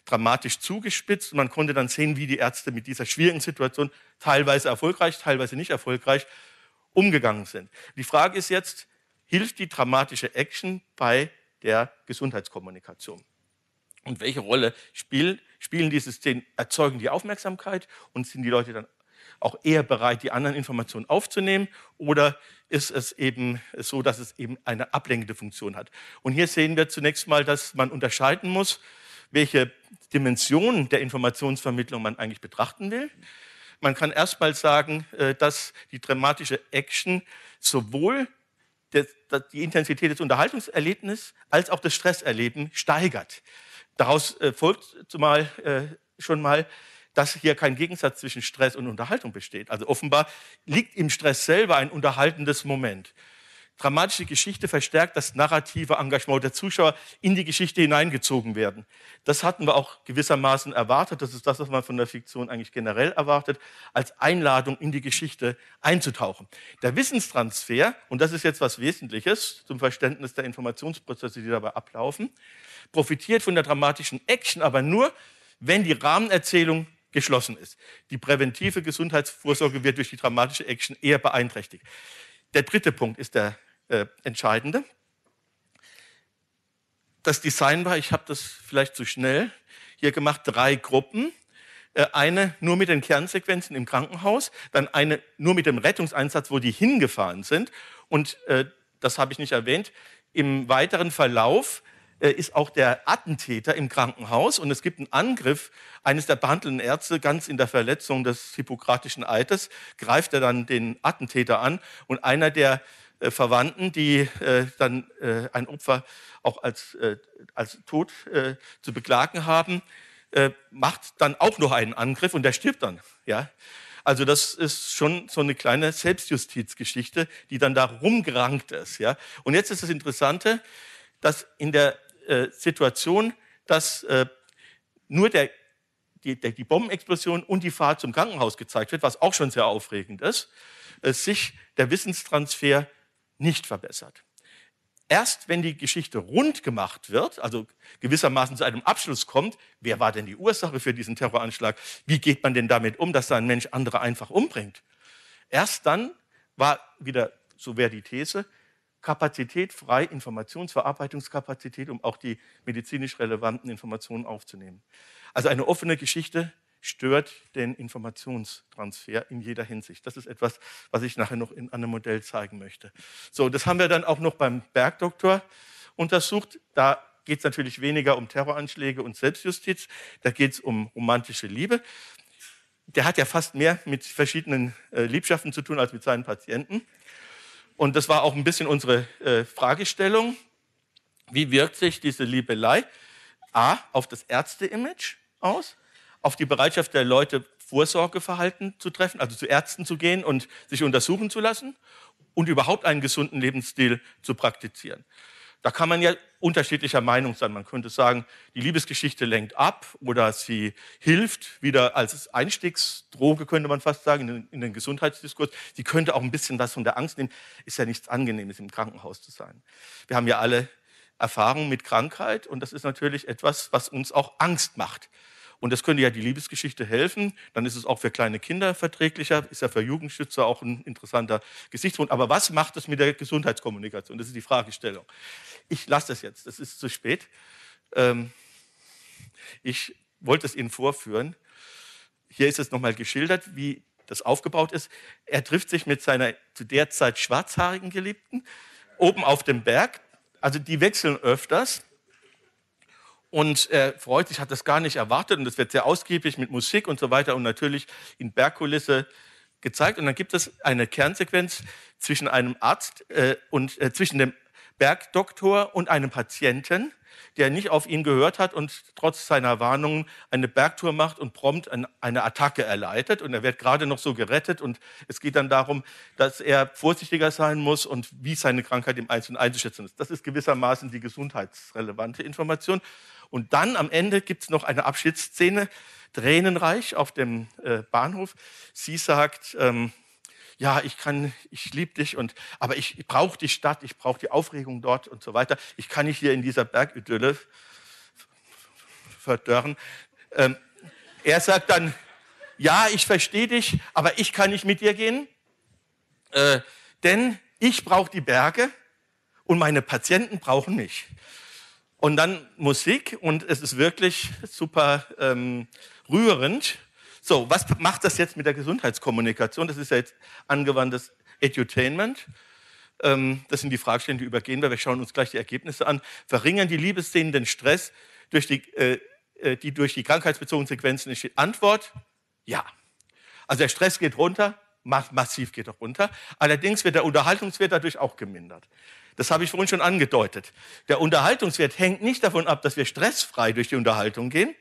dramatisch zugespitzt. Man konnte dann sehen, wie die Ärzte mit dieser schwierigen Situation teilweise erfolgreich, teilweise nicht erfolgreich umgegangen sind. Die Frage ist jetzt, hilft die dramatische Action bei der Gesundheitskommunikation? Und welche Rolle spielt, spielen diese Szenen? Erzeugen die Aufmerksamkeit und sind die Leute dann auch eher bereit, die anderen Informationen aufzunehmen? Oder ist es eben so, dass es eben eine ablenkende Funktion hat? Und hier sehen wir zunächst mal, dass man unterscheiden muss welche Dimensionen der Informationsvermittlung man eigentlich betrachten will. Man kann erstmal sagen, äh, dass die dramatische Action sowohl die Intensität des Unterhaltungserlebnisses als auch das Stresserleben steigert. Daraus äh, folgt zumal äh, schon mal, dass hier kein Gegensatz zwischen Stress und Unterhaltung besteht. Also offenbar liegt im Stress selber ein unterhaltendes Moment dramatische Geschichte verstärkt das narrative Engagement der Zuschauer in die Geschichte hineingezogen werden. Das hatten wir auch gewissermaßen erwartet. Das ist das, was man von der Fiktion eigentlich generell erwartet, als Einladung in die Geschichte einzutauchen. Der Wissenstransfer, und das ist jetzt was Wesentliches zum Verständnis der Informationsprozesse, die dabei ablaufen, profitiert von der dramatischen Action, aber nur, wenn die Rahmenerzählung geschlossen ist. Die präventive Gesundheitsvorsorge wird durch die dramatische Action eher beeinträchtigt. Der dritte Punkt ist der äh, entscheidende. Das Design war, ich habe das vielleicht zu schnell hier gemacht, drei Gruppen. Äh, eine nur mit den Kernsequenzen im Krankenhaus, dann eine nur mit dem Rettungseinsatz, wo die hingefahren sind. Und äh, das habe ich nicht erwähnt, im weiteren Verlauf ist auch der Attentäter im Krankenhaus und es gibt einen Angriff eines der behandelnden Ärzte ganz in der Verletzung des hippokratischen Eides, greift er dann den Attentäter an und einer der äh, Verwandten, die äh, dann äh, ein Opfer auch als, äh, als tot äh, zu beklagen haben, äh, macht dann auch noch einen Angriff und der stirbt dann. Ja? Also das ist schon so eine kleine Selbstjustizgeschichte, die dann da rumgerankt ist. Ja? Und jetzt ist das Interessante, dass in der äh, Situation, dass äh, nur der die, die, Bombenexplosion und die Fahrt zum Krankenhaus gezeigt wird, was auch schon sehr aufregend ist, äh, sich der Wissenstransfer nicht verbessert. Erst wenn die Geschichte rund gemacht wird, also gewissermaßen zu einem Abschluss kommt, wer war denn die Ursache für diesen Terroranschlag, wie geht man denn damit um, dass da ein Mensch andere einfach umbringt, erst dann war wieder, so wäre die These, Kapazität frei, Informationsverarbeitungskapazität, um auch die medizinisch relevanten Informationen aufzunehmen. Also eine offene Geschichte stört den Informationstransfer in jeder Hinsicht. Das ist etwas, was ich nachher noch in einem Modell zeigen möchte. So, das haben wir dann auch noch beim Bergdoktor untersucht. Da geht es natürlich weniger um Terroranschläge und Selbstjustiz, da geht es um romantische Liebe. Der hat ja fast mehr mit verschiedenen äh, Liebschaften zu tun als mit seinen Patienten. Und das war auch ein bisschen unsere äh, Fragestellung. Wie wirkt sich diese Liebelei A auf das Ärzteimage aus? auf die Bereitschaft der Leute, Vorsorgeverhalten zu treffen, also zu Ärzten zu gehen und sich untersuchen zu lassen und überhaupt einen gesunden Lebensstil zu praktizieren. Da kann man ja unterschiedlicher Meinung sein. Man könnte sagen, die Liebesgeschichte lenkt ab oder sie hilft wieder als Einstiegsdroge, könnte man fast sagen, in den, in den Gesundheitsdiskurs. Sie könnte auch ein bisschen was von der Angst nehmen. Ist ja nichts Angenehmes, im Krankenhaus zu sein. Wir haben ja alle Erfahrung mit Krankheit und das ist natürlich etwas, was uns auch Angst macht. Und das könnte ja die Liebesgeschichte helfen. Dann ist es auch für kleine Kinder verträglicher, ist ja für Jugendschützer auch ein interessanter Gesichtspunkt. Aber was macht es mit der Gesundheitskommunikation? Das ist die Fragestellung. Ich lasse das jetzt, das ist zu spät. Ähm, ich wollte es Ihnen vorführen. Hier ist es nochmal geschildert, wie das aufgebaut ist. Er trifft sich mit seiner zu der Zeit schwarzhaarigen Geliebten oben auf dem Berg. Also die wechseln öfters und er äh, freut sich, hat das gar nicht erwartet und das wird sehr ausgiebig mit Musik und so weiter und natürlich in Bergkulisse gezeigt. Und dann gibt es eine Kernsequenz zwischen einem Arzt äh, und äh, zwischen dem Bergdoktor und einem Patienten, der nicht auf ihn gehört hat und trotz seiner Warnungen eine Bergtour macht und prompt ein, eine Attacke erleidet. Und er wird gerade noch so gerettet. Und es geht dann darum, dass er vorsichtiger sein muss und wie seine Krankheit im Einzelnen einzuschätzen ist. Das ist gewissermaßen die gesundheitsrelevante Information. Und dann am Ende gibt es noch eine Abschiedsszene, tränenreich auf dem äh, Bahnhof. Sie sagt, ähm, ja, ich kann, ich liebe dich und, aber ich, brauche die Stadt, ich brauche die Aufregung dort und so weiter. Ich kann nicht hier in dieser Bergidylle verdörren. Ähm, er sagt dann, ja, ich verstehe dich, aber ich kann nicht mit dir gehen, äh, denn ich brauche die Berge und meine Patienten brauchen mich. Und dann Musik und es ist wirklich super ähm, rührend. So, was macht das jetzt mit der Gesundheitskommunikation? Das ist ja jetzt angewandtes Edutainment. Ähm, das sind die Fragestellungen, die übergehen wir. Wir schauen uns gleich die Ergebnisse an. Verringern die Liebesszenen den Stress durch die, äh, äh die durch die krankheitsbezogenen Sequenzen? Ist Antwort ja. Also der Stress geht runter, massiv geht er runter. Allerdings wird der Unterhaltungswert dadurch auch gemindert. Das habe ich vorhin schon angedeutet. Der Unterhaltungswert hängt nicht davon ab, dass wir stressfrei durch die Unterhaltung gehen.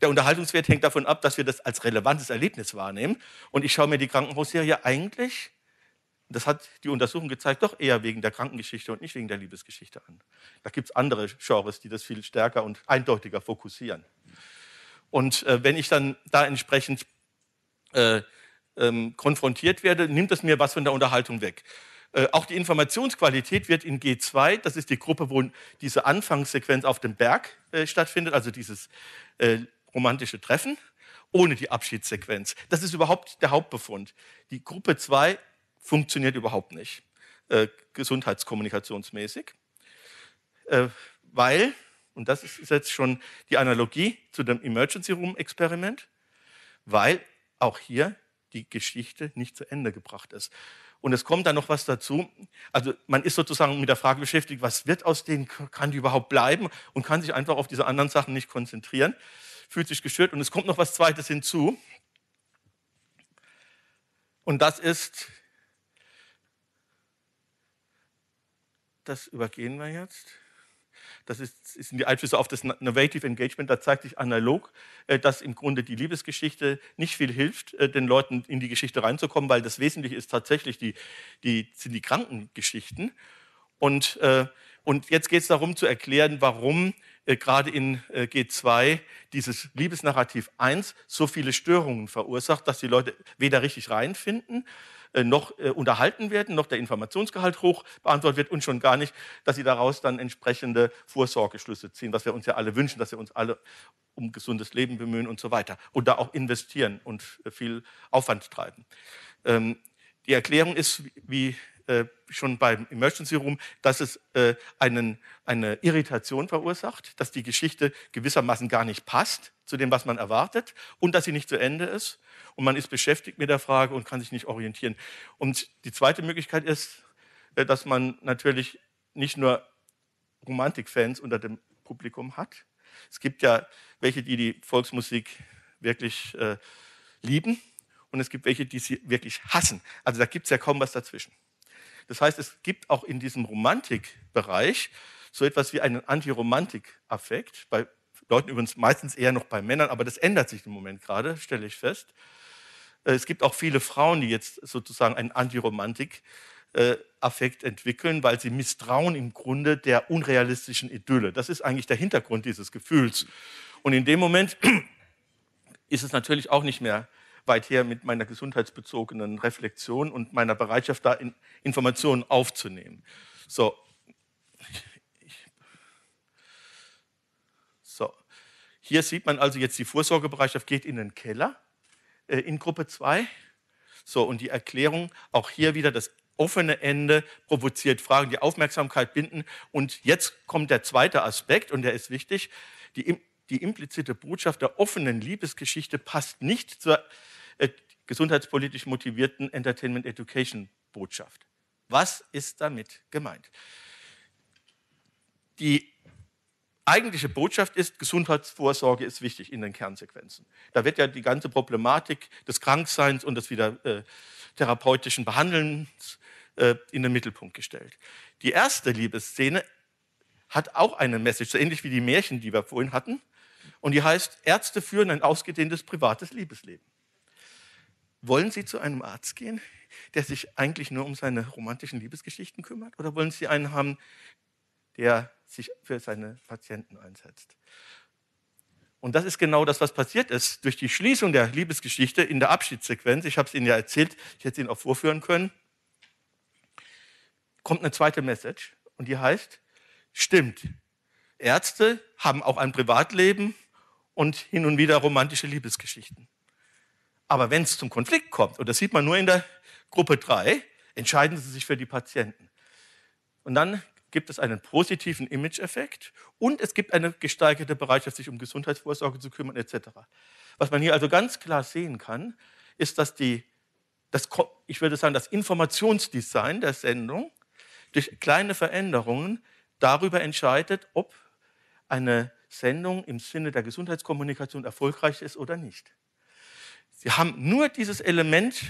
Der Unterhaltungswert hängt davon ab, dass wir das als relevantes Erlebnis wahrnehmen. Und ich schaue mir die Krankenhausserie eigentlich, das hat die Untersuchung gezeigt, doch eher wegen der Krankengeschichte und nicht wegen der Liebesgeschichte an. Da gibt es andere Genres, die das viel stärker und eindeutiger fokussieren. Und äh, wenn ich dann da entsprechend äh, ähm, konfrontiert werde, nimmt es mir was von der Unterhaltung weg. Äh, auch die Informationsqualität wird in G2, das ist die Gruppe, wo diese Anfangssequenz auf dem Berg äh, stattfindet, also dieses äh, romantische Treffen, ohne die Abschiedssequenz. Das ist überhaupt der Hauptbefund. Die Gruppe 2 funktioniert überhaupt nicht, äh, gesundheitskommunikationsmäßig, äh, weil, und das ist jetzt schon die Analogie zu dem Emergency Room Experiment, weil auch hier die Geschichte nicht zu Ende gebracht ist. Und es kommt dann noch was dazu. Also man ist sozusagen mit der Frage beschäftigt, was wird aus denen, kann die überhaupt bleiben und kann sich einfach auf diese anderen Sachen nicht konzentrieren, fühlt sich gestört. Und es kommt noch was Zweites hinzu. Und das ist, das übergehen wir jetzt das ist, sind die Einflüsse auf das Innovative Engagement, da zeigt sich analog, äh, dass im Grunde die Liebesgeschichte nicht viel hilft, äh, den Leuten in die Geschichte reinzukommen, weil das Wesentliche ist tatsächlich die, die, sind die Krankengeschichten. Und, äh, und jetzt geht es darum zu erklären, warum gerade in G2 dieses Liebesnarrativ 1 so viele Störungen verursacht, dass die Leute weder richtig reinfinden, äh, noch äh, unterhalten werden, noch der Informationsgehalt hoch beantwortet wird und schon gar nicht, dass sie daraus dann entsprechende Vorsorgeschlüsse ziehen, was wir uns ja alle wünschen, dass wir uns alle um gesundes Leben bemühen und so weiter und da auch investieren und äh, viel Aufwand treiben. Ähm, die Erklärung ist, wie äh, schon beim Emergency Room, dass es äh, einen, eine Irritation verursacht, dass die Geschichte gewissermaßen gar nicht passt zu dem, was man erwartet und dass sie nicht zu Ende ist. Und man ist beschäftigt mit der Frage und kann sich nicht orientieren. Und die zweite Möglichkeit ist, äh, dass man natürlich nicht nur Romantikfans unter dem Publikum hat. Es gibt ja welche, die die Volksmusik wirklich äh, lieben und es gibt welche, die sie wirklich hassen. Also da gibt es ja kaum was dazwischen. Das heißt, es gibt auch in diesem Romantikbereich so etwas wie einen Antiromantik-Affekt, bei Leuten übrigens meistens eher noch bei Männern, aber das ändert sich im Moment gerade, stelle ich fest. Äh, es gibt auch viele Frauen, die jetzt sozusagen einen Antiromantik-Affekt entwickeln, weil sie misstrauen im Grunde der unrealistischen Idylle. Das ist eigentlich der Hintergrund dieses Gefühls. Und in dem Moment <clears throat> ist es natürlich auch nicht mehr weither mit meiner gesundheitsbezogenen Reflexion und meiner Bereitschaft, da in Informationen aufzunehmen. So. so, hier sieht man also jetzt, die Vorsorgebereitschaft geht in den Keller äh, in Gruppe 2. So, und die Erklärung, auch hier wieder das offene Ende provoziert Fragen, die Aufmerksamkeit binden. Und jetzt kommt der zweite Aspekt, und der ist wichtig. Die die implizite Botschaft der offenen Liebesgeschichte passt nicht zur äh, gesundheitspolitisch motivierten Entertainment Education Botschaft. Was ist damit gemeint? Die eigentliche Botschaft ist, Gesundheitsvorsorge ist wichtig in den Kernsequenzen. Da wird ja die ganze Problematik des Krankseins und des wieder äh, therapeutischen Behandelns äh, in den Mittelpunkt gestellt. Die erste Liebesszene hat auch eine Message, so ähnlich wie die Märchen, die wir vorhin hatten. Und die heißt, Ärzte führen ein ausgedehntes privates Liebesleben. Wollen Sie zu einem Arzt gehen, der sich eigentlich nur um seine romantischen Liebesgeschichten kümmert? Oder wollen Sie einen haben, der sich für seine Patienten einsetzt? Und das ist genau das, was passiert ist. Durch die Schließung der Liebesgeschichte in der Abschiedssequenz, ich habe es Ihnen ja erzählt, ich hätte es Ihnen auch vorführen können, kommt eine zweite Message und die heißt, stimmt, Ärzte haben auch ein Privatleben und hin und wieder romantische Liebesgeschichten. Aber wenn es zum Konflikt kommt, und das sieht man nur in der Gruppe 3, entscheiden sie sich für die Patienten. Und dann gibt es einen positiven Image-Effekt und es gibt eine gesteigerte Bereitschaft, sich um Gesundheitsvorsorge zu kümmern etc. Was man hier also ganz klar sehen kann, ist, dass die, das, ich würde sagen, das Informationsdesign der Sendung durch kleine Veränderungen darüber entscheidet, ob eine Sendung im Sinne der Gesundheitskommunikation erfolgreich ist oder nicht. Sie haben nur dieses Element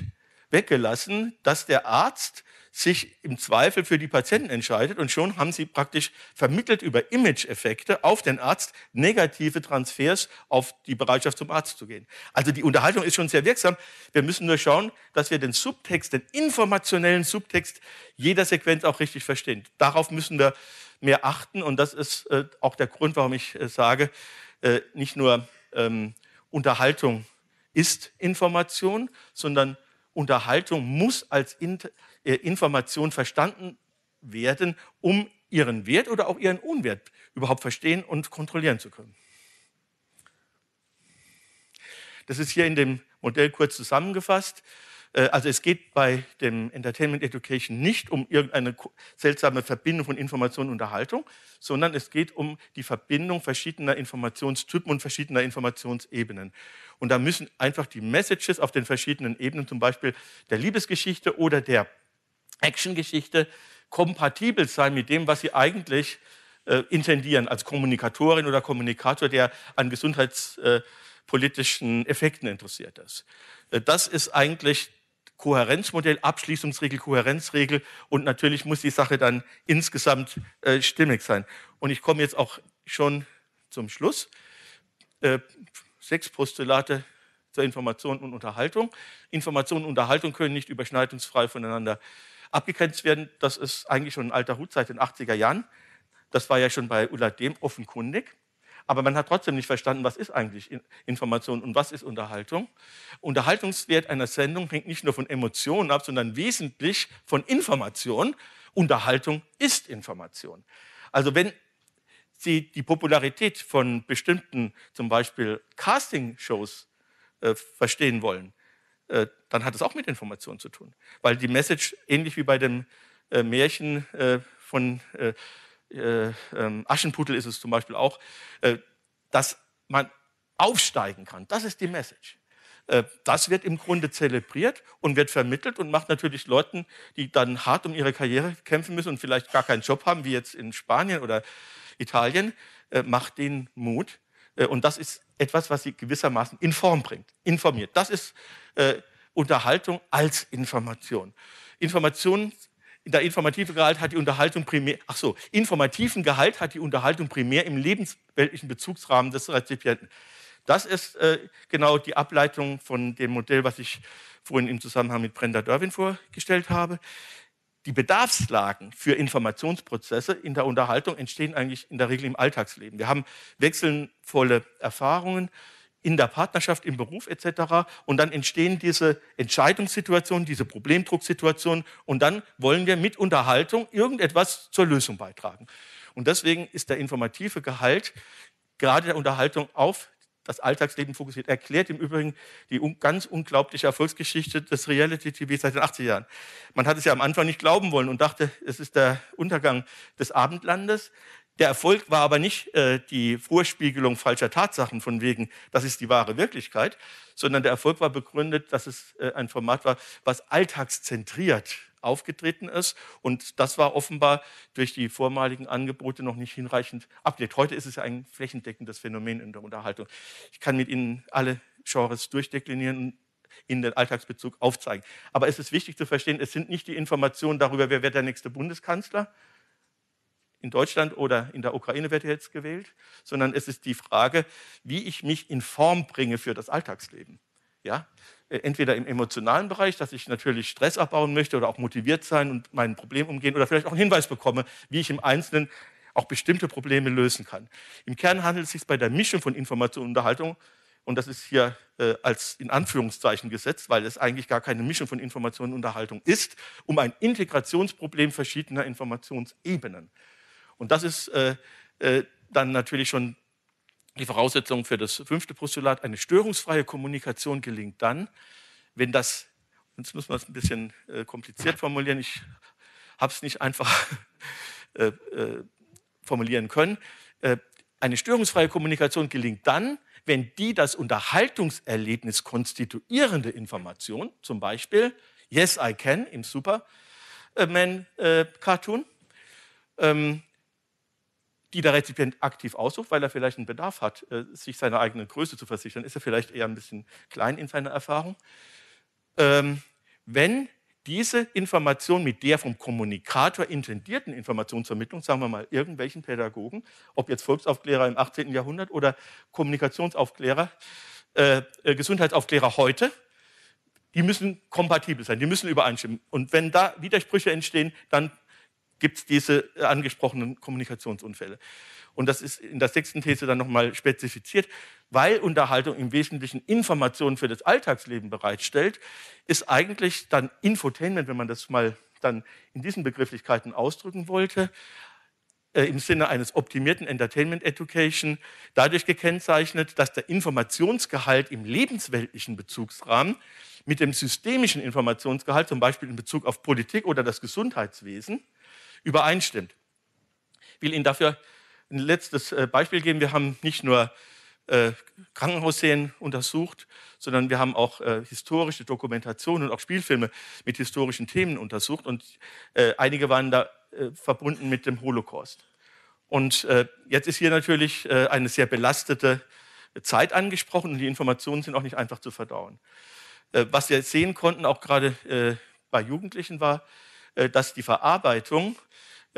weggelassen, dass der Arzt sich im Zweifel für die Patienten entscheidet und schon haben sie praktisch vermittelt über Image-Effekte auf den Arzt negative Transfers auf die Bereitschaft zum Arzt zu gehen. Also die Unterhaltung ist schon sehr wirksam. Wir müssen nur schauen, dass wir den Subtext, den informationellen Subtext jeder Sequenz auch richtig verstehen. Darauf müssen wir mehr achten. Und das ist äh, auch der Grund, warum ich äh, sage, äh, nicht nur ähm, Unterhaltung ist Information, sondern Unterhaltung muss als Information verstanden werden, um ihren Wert oder auch ihren Unwert überhaupt verstehen und kontrollieren zu können. Das ist hier in dem Modell kurz zusammengefasst. Äh, also es geht bei dem Entertainment Education nicht um irgendeine seltsame Verbindung von Information und Unterhaltung, sondern es geht um die Verbindung verschiedener Informationstypen und verschiedener Informationsebenen. Und da müssen einfach die Messages auf den verschiedenen Ebenen, zum Beispiel der Liebesgeschichte oder der Actiongeschichte, kompatibel sein mit dem, was sie eigentlich äh, intendieren als Kommunikatorin oder Kommunikator, der an gesundheitspolitischen äh, Effekten interessiert ist. Äh, das ist eigentlich Kohärenzmodell, Abschließungsregel, Kohärenzregel und natürlich muss die Sache dann insgesamt äh, stimmig sein. Und ich komme jetzt auch schon zum Schluss. Äh, sechs Postulate zur Information und Unterhaltung. Information und Unterhaltung können nicht überschneidungsfrei voneinander abgegrenzt werden. Das ist eigentlich schon ein alter Hut seit den 80er Jahren. Das war ja schon bei Ulla Dem offenkundig aber man hat trotzdem nicht verstanden, was ist eigentlich Information und was ist Unterhaltung. Unterhaltungswert einer Sendung hängt nicht nur von Emotionen ab, sondern wesentlich von Information. Unterhaltung ist Information. Also wenn Sie die Popularität von bestimmten, zum Beispiel Casting-Shows, äh, verstehen wollen, äh, dann hat es auch mit Information zu tun. Weil die Message, ähnlich wie bei dem äh, Märchen äh, von äh, äh, ähm, Aschenputtel ist es zum Beispiel auch, äh, dass man aufsteigen kann. Das ist die Message. Äh, das wird im Grunde zelebriert und wird vermittelt und macht natürlich Leuten, die dann hart um ihre Karriere kämpfen müssen und vielleicht gar keinen Job haben, wie jetzt in Spanien oder Italien, äh, macht denen Mut. Äh, und das ist etwas, was sie gewissermaßen in Form bringt, informiert. Das ist Unterhaltung als Information. Information der informative Gehalt hat die Unterhaltung primär, ach so, informativen Gehalt hat die Unterhaltung primär im lebensweltlichen Bezugsrahmen des Rezipienten. Das ist äh, genau die Ableitung von dem Modell, was ich vorhin im Zusammenhang mit Brenda Derwin vorgestellt habe. Die Bedarfslagen für Informationsprozesse in der Unterhaltung entstehen eigentlich in der Regel im Alltagsleben. Wir haben wechselvolle Erfahrungen, in der Partnerschaft, im Beruf etc. Und dann entstehen diese Entscheidungssituationen, diese Problemdrucksituationen. Und dann wollen wir mit Unterhaltung irgendetwas zur Lösung beitragen. Und deswegen ist der informative Gehalt gerade der Unterhaltung auf das Alltagsleben fokussiert. Erklärt im Übrigen die ganz unglaubliche Erfolgsgeschichte des Reality-TV seit den 80er Jahren. Man hat es ja am Anfang nicht glauben wollen und dachte, es ist der Untergang des Abendlandes. Der Erfolg war aber nicht äh, die Vorspiegelung falscher Tatsachen von wegen, das ist die wahre Wirklichkeit, sondern der Erfolg war begründet, dass es äh, ein Format war, was alltagszentriert aufgetreten ist. Und das war offenbar durch die vormaligen Angebote noch nicht hinreichend abgedeckt. Heute ist es ein flächendeckendes Phänomen in der Unterhaltung. Ich kann mit Ihnen alle Genres durchdeklinieren und Ihnen den Alltagsbezug aufzeigen. Aber es ist wichtig zu verstehen, es sind nicht die Informationen darüber, wer wird der nächste Bundeskanzler, in Deutschland oder in der Ukraine wird jetzt gewählt, sondern es ist die Frage, wie ich mich in Form bringe für das Alltagsleben. Ja? Äh, entweder im emotionalen Bereich, dass ich natürlich Stress abbauen möchte oder auch motiviert sein und mein Problem umgehen oder vielleicht auch einen Hinweis bekomme, wie ich im Einzelnen auch bestimmte Probleme lösen kann. Im Kern handelt es sich bei der Mischung von Information und Unterhaltung und das ist hier äh, als in Anführungszeichen gesetzt, weil es eigentlich gar keine Mischung von Information und Unterhaltung ist, um ein Integrationsproblem verschiedener Informationsebenen. Und das ist äh, äh, dann natürlich schon die Voraussetzung für das fünfte Postulat. Eine störungsfreie Kommunikation gelingt dann, wenn das, jetzt muss man es ein bisschen äh, kompliziert formulieren, ich habe es nicht einfach <laughs> äh, äh, formulieren können. Äh, eine störungsfreie Kommunikation gelingt dann, wenn die das Unterhaltungserlebnis konstituierende Information, zum Beispiel Yes, I Can im Superman-Cartoon, ähm, die der Rezipient aktiv aussucht, weil er vielleicht einen Bedarf hat, äh, sich seine eigene Größe zu versichern, ist er vielleicht eher ein bisschen klein in seiner Erfahrung. Ähm, wenn diese Information mit der vom Kommunikator intendierten Informationsvermittlung, sagen wir mal irgendwelchen Pädagogen, ob jetzt Volksaufklärer im 18. Jahrhundert oder Kommunikationsaufklärer, äh, äh, Gesundheitsaufklärer heute, die müssen kompatibel sein, die müssen übereinstimmen. Und wenn da Widersprüche entstehen, dann gibt es diese äh, angesprochenen Kommunikationsunfälle. Und das ist in der sechsten These dann nochmal spezifiziert, weil Unterhaltung im Wesentlichen Informationen für das Alltagsleben bereitstellt, ist eigentlich dann Infotainment, wenn man das mal dann in diesen Begrifflichkeiten ausdrücken wollte, äh, im Sinne eines optimierten Entertainment Education dadurch gekennzeichnet, dass der Informationsgehalt im lebensweltlichen Bezugsrahmen mit dem systemischen Informationsgehalt, zum Beispiel in Bezug auf Politik oder das Gesundheitswesen, übereinstimmt. Ich will Ihnen dafür ein letztes äh, Beispiel geben. Wir haben nicht nur äh, Krankenhausserien untersucht, sondern wir haben auch äh, historische Dokumentationen und auch Spielfilme mit historischen Themen untersucht und äh, einige waren da äh, verbunden mit dem Holocaust. Und äh, jetzt ist hier natürlich eine sehr belastete Zeit angesprochen und die Informationen sind auch nicht einfach zu verdauen. was wir sehen konnten, auch gerade bei Jugendlichen, war, dass die Verarbeitung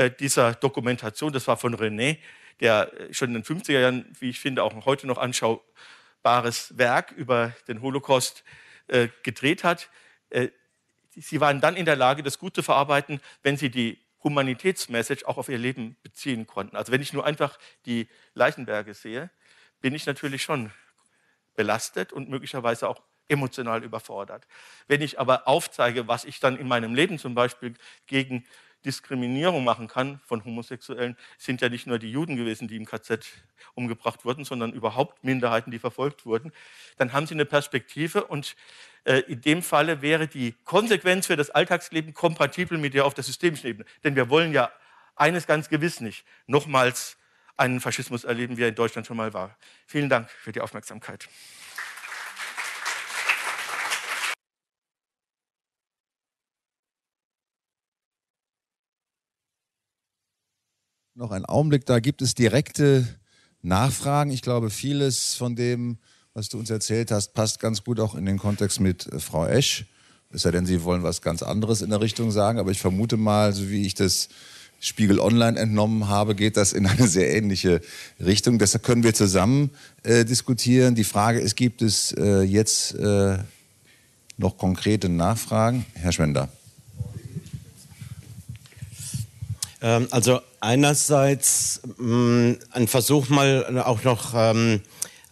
äh, dieser Dokumentation, das war von René, der äh, schon in den 50er Jahren, wie ich finde, auch heute noch anschaubares Werk über den Holocaust äh, gedreht hat. Sie waren dann in der Lage, das gut zu verarbeiten, wenn sie die Humanitätsmessage auch auf ihr Leben beziehen konnten. Also wenn ich nur einfach die Leichenberge sehe, bin ich natürlich schon belastet und möglicherweise auch emotional überfordert. Wenn ich aber aufzeige, was ich dann in meinem Leben zum Beispiel gegen Diskriminierung machen kann von Homosexuellen, sind ja nicht nur die Juden gewesen, die im KZ umgebracht wurden, sondern überhaupt Minderheiten, die verfolgt wurden, dann haben sie eine Perspektive und äh, in dem Falle wäre die Konsequenz für das Alltagsleben kompatibel mit der auf der systemischen Ebene. Denn wir wollen ja eines ganz gewiss nicht, nochmals einen Faschismus erleben, wie er in Deutschland schon mal war. Vielen Dank für die Aufmerksamkeit. noch einen Augenblick, da gibt es direkte Nachfragen. Ich glaube, vieles von dem, was du uns erzählt hast, passt ganz gut auch in den Kontext mit äh, Frau Esch. Es sei denn, Sie wollen was ganz anderes in der Richtung sagen, aber ich vermute mal, so wie ich das Spiegel Online entnommen habe, geht das in eine <laughs> sehr ähnliche Richtung. Deshalb können wir zusammen äh, diskutieren. Die Frage ist, gibt es äh, jetzt äh, noch konkrete Nachfragen? Herr Schwender. Ähm, also einerseits mh, mm, ein Versuch mal auch noch ähm,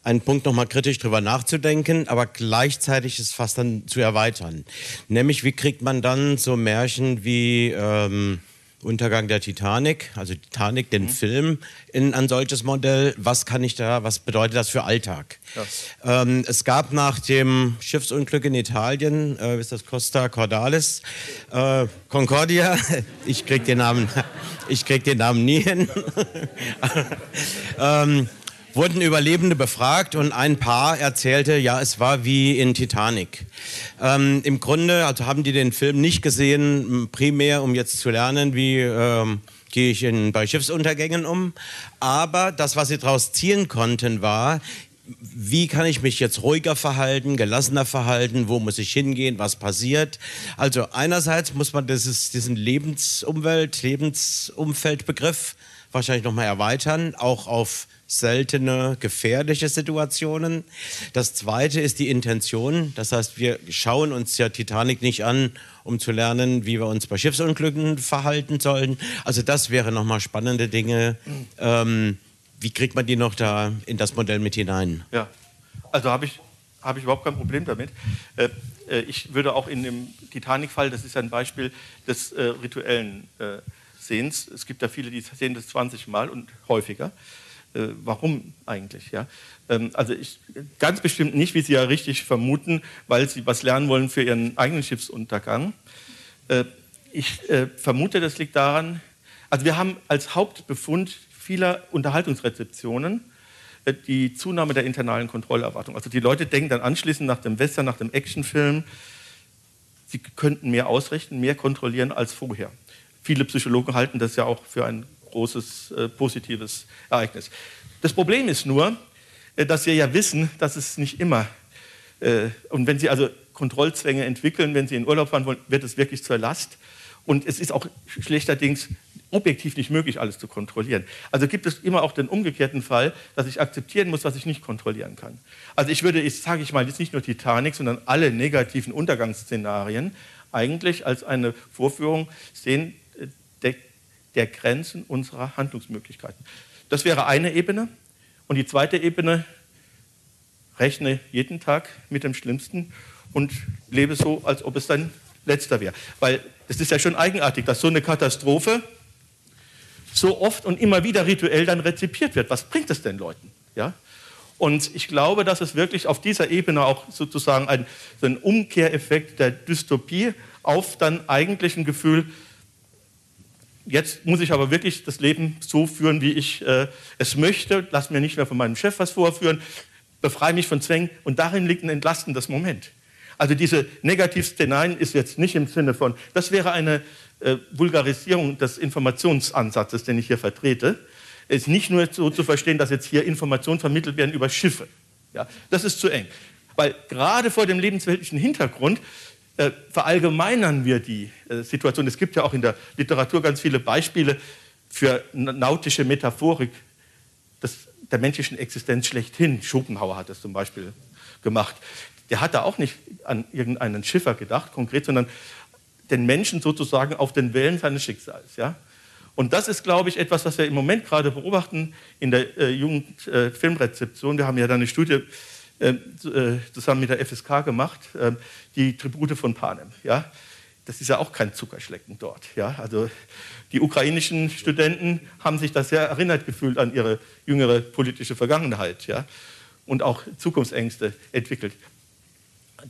einen Punkt nochmal kritisch drüber nachzudenken, aber gleichzeitig es fast dann zu erweitern. Nämlich, wie kriegt man dann so Märchen wie ähm, Untergang der Titanic, also Titanic, den mhm. Film, in ein solches Modell. Was kann ich da, was bedeutet das für Alltag? Ja. Ähm, es gab nach dem Schiffsunglück in Italien, äh, ist das Costa Cordalis, äh, Concordia, <laughs> ich krieg den Namen, <laughs> ich krieg den Namen nie hin. <laughs> ähm, wurden Überlebende befragt und ein Paar erzählte, ja, es war wie in Titanic. Ähm, Im Grunde also haben die den Film nicht gesehen, primär um jetzt zu lernen, wie ähm, gehe ich in, bei Schiffsuntergängen um. Aber das, was sie daraus ziehen konnten, war, wie kann ich mich jetzt ruhiger verhalten, gelassener verhalten, wo muss ich hingehen, was passiert. Also einerseits muss man dieses, diesen Lebensumwelt, Lebensumfeldbegriff wahrscheinlich nochmal erweitern, auch auf seltene, gefährliche Situationen. Das zweite ist die Intention. Das heißt, wir schauen uns ja Titanic nicht an, um zu lernen, wie wir uns bei Schiffsunglücken verhalten sollen. Also das wären nochmal spannende Dinge. Ähm, wie kriegt man die noch da in das Modell mit hinein? Ja, also habe ich, hab ich überhaupt kein Problem damit. Äh, äh, ich würde auch in dem Titanic-Fall, das ist ein Beispiel des äh, rituellen äh, sehen es, es gibt ja viele, die sehen das 20 Mal und häufiger. Äh, warum eigentlich? Ja? Ähm, also ich, ganz bestimmt nicht, wie Sie ja richtig vermuten, weil Sie was lernen wollen für Ihren eigenen Schiffsuntergang. Äh, ich äh, vermute, das liegt daran, also wir haben als Hauptbefund vieler Unterhaltungsrezeptionen äh, die Zunahme der internalen Kontrollerwartung. Also die Leute denken dann anschließend nach dem Western, nach dem Actionfilm, sie könnten mehr ausrichten, mehr kontrollieren als vorher. Viele Psychologen halten das ja auch für ein großes äh, positives Ereignis. Das Problem ist nur, äh, dass wir ja wissen, dass es nicht immer, äh, und wenn Sie also Kontrollzwänge entwickeln, wenn Sie in Urlaub fahren wollen, wird es wirklich zur Last. Und es ist auch schlechterdings objektiv nicht möglich, alles zu kontrollieren. Also gibt es immer auch den umgekehrten Fall, dass ich akzeptieren muss, was ich nicht kontrollieren kann. Also ich würde, jetzt sage ich mal, jetzt nicht nur Titanic, sondern alle negativen Untergangsszenarien eigentlich als eine Vorführung sehen, der Grenzen unserer Handlungsmöglichkeiten. Das wäre eine Ebene. Und die zweite Ebene, rechne jeden Tag mit dem Schlimmsten und lebe so, als ob es dein letzter wäre. Weil es ist ja schon eigenartig, dass so eine Katastrophe so oft und immer wieder rituell dann rezipiert wird. Was bringt es denn Leuten? Ja? Und ich glaube, dass es wirklich auf dieser Ebene auch sozusagen ein, so ein Umkehreffekt der Dystopie auf dann eigentlich ein Gefühl, jetzt muss ich aber wirklich das Leben so führen, wie ich äh, es möchte. Lass mir nicht mehr von meinem Chef was vorführen. Befreie mich von Zwängen. Und darin liegt ein entlastendes Moment. Also diese Negativszenarien ist jetzt nicht im Sinne von, das wäre eine äh, Vulgarisierung des Informationsansatzes, den ich hier vertrete. Es ist nicht nur so zu verstehen, dass jetzt hier Informationen vermittelt werden über Schiffe. Ja, das ist zu eng. Weil gerade vor dem lebensweltlichen Hintergrund äh, verallgemeinern wir die äh, Situation. Es gibt ja auch in der Literatur ganz viele Beispiele für nautische Metaphorik des, der menschlichen Existenz schlechthin. Schopenhauer hat das zum Beispiel gemacht. Der hat da auch nicht an irgendeinen Schiffer gedacht, konkret, sondern den Menschen sozusagen auf den Wellen seines Schicksals. Ja? Und das ist, glaube ich, etwas, was wir im Moment gerade beobachten in der äh, Jugendfilmrezeption. Äh, wir haben ja da eine Studie zusammen ähm, äh, mit der FSK gemacht, ähm, die Tribute von Panem. Ja? Das ist ja auch kein Zuckerschlecken dort. Ja? Also die ukrainischen Studenten haben sich da sehr erinnert gefühlt an ihre jüngere politische Vergangenheit ja? und auch Zukunftsängste entwickelt.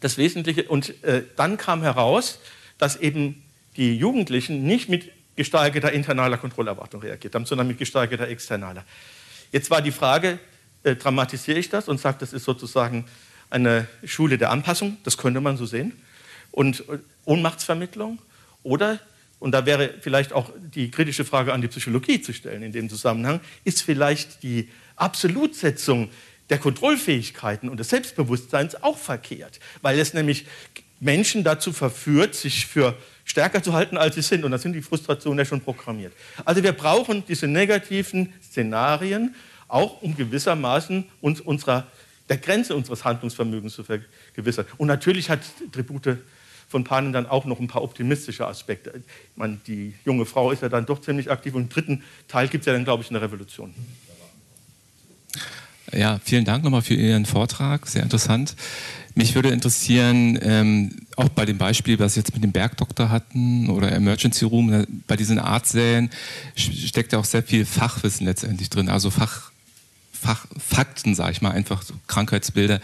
Das Wesentliche, und äh, dann kam heraus, dass eben die Jugendlichen nicht mit gesteigerter internaler Kontrollerwartung reagiert haben, sondern mit gesteigerter externaler. Jetzt war die Frage, äh, dramatisiere ich das und sage, das ist sozusagen eine Schule der Anpassung, das könnte man so sehen, und äh, Ohnmachtsvermittlung. Oder, und da wäre vielleicht auch die kritische Frage an die Psychologie zu stellen in dem Zusammenhang, ist vielleicht die Absolutsetzung der Kontrollfähigkeiten und des Selbstbewusstseins auch verkehrt, weil es nämlich Menschen dazu verführt, sich für stärker zu halten, als sie sind. Und da sind die Frustrationen ja schon programmiert. Also wir brauchen diese negativen Szenarien, auch um gewissermaßen uns unserer, der Grenze unseres Handlungsvermögens zu vergewissern. Und natürlich hat Tribute von Panen dann auch noch ein paar optimistische Aspekte. Ich meine, die junge Frau ist ja dann doch ziemlich aktiv und im dritten Teil gibt es ja dann, glaube ich, eine Revolution. Ja, vielen Dank nochmal für Ihren Vortrag, sehr interessant. Mich würde interessieren, ähm, auch bei dem Beispiel, was Sie jetzt mit dem Bergdoktor hatten oder Emergency Room, bei diesen Arztsälen steckt ja auch sehr viel Fachwissen letztendlich drin, also Fach, Fach, Fakten, sage ich mal, einfach so Krankheitsbilder,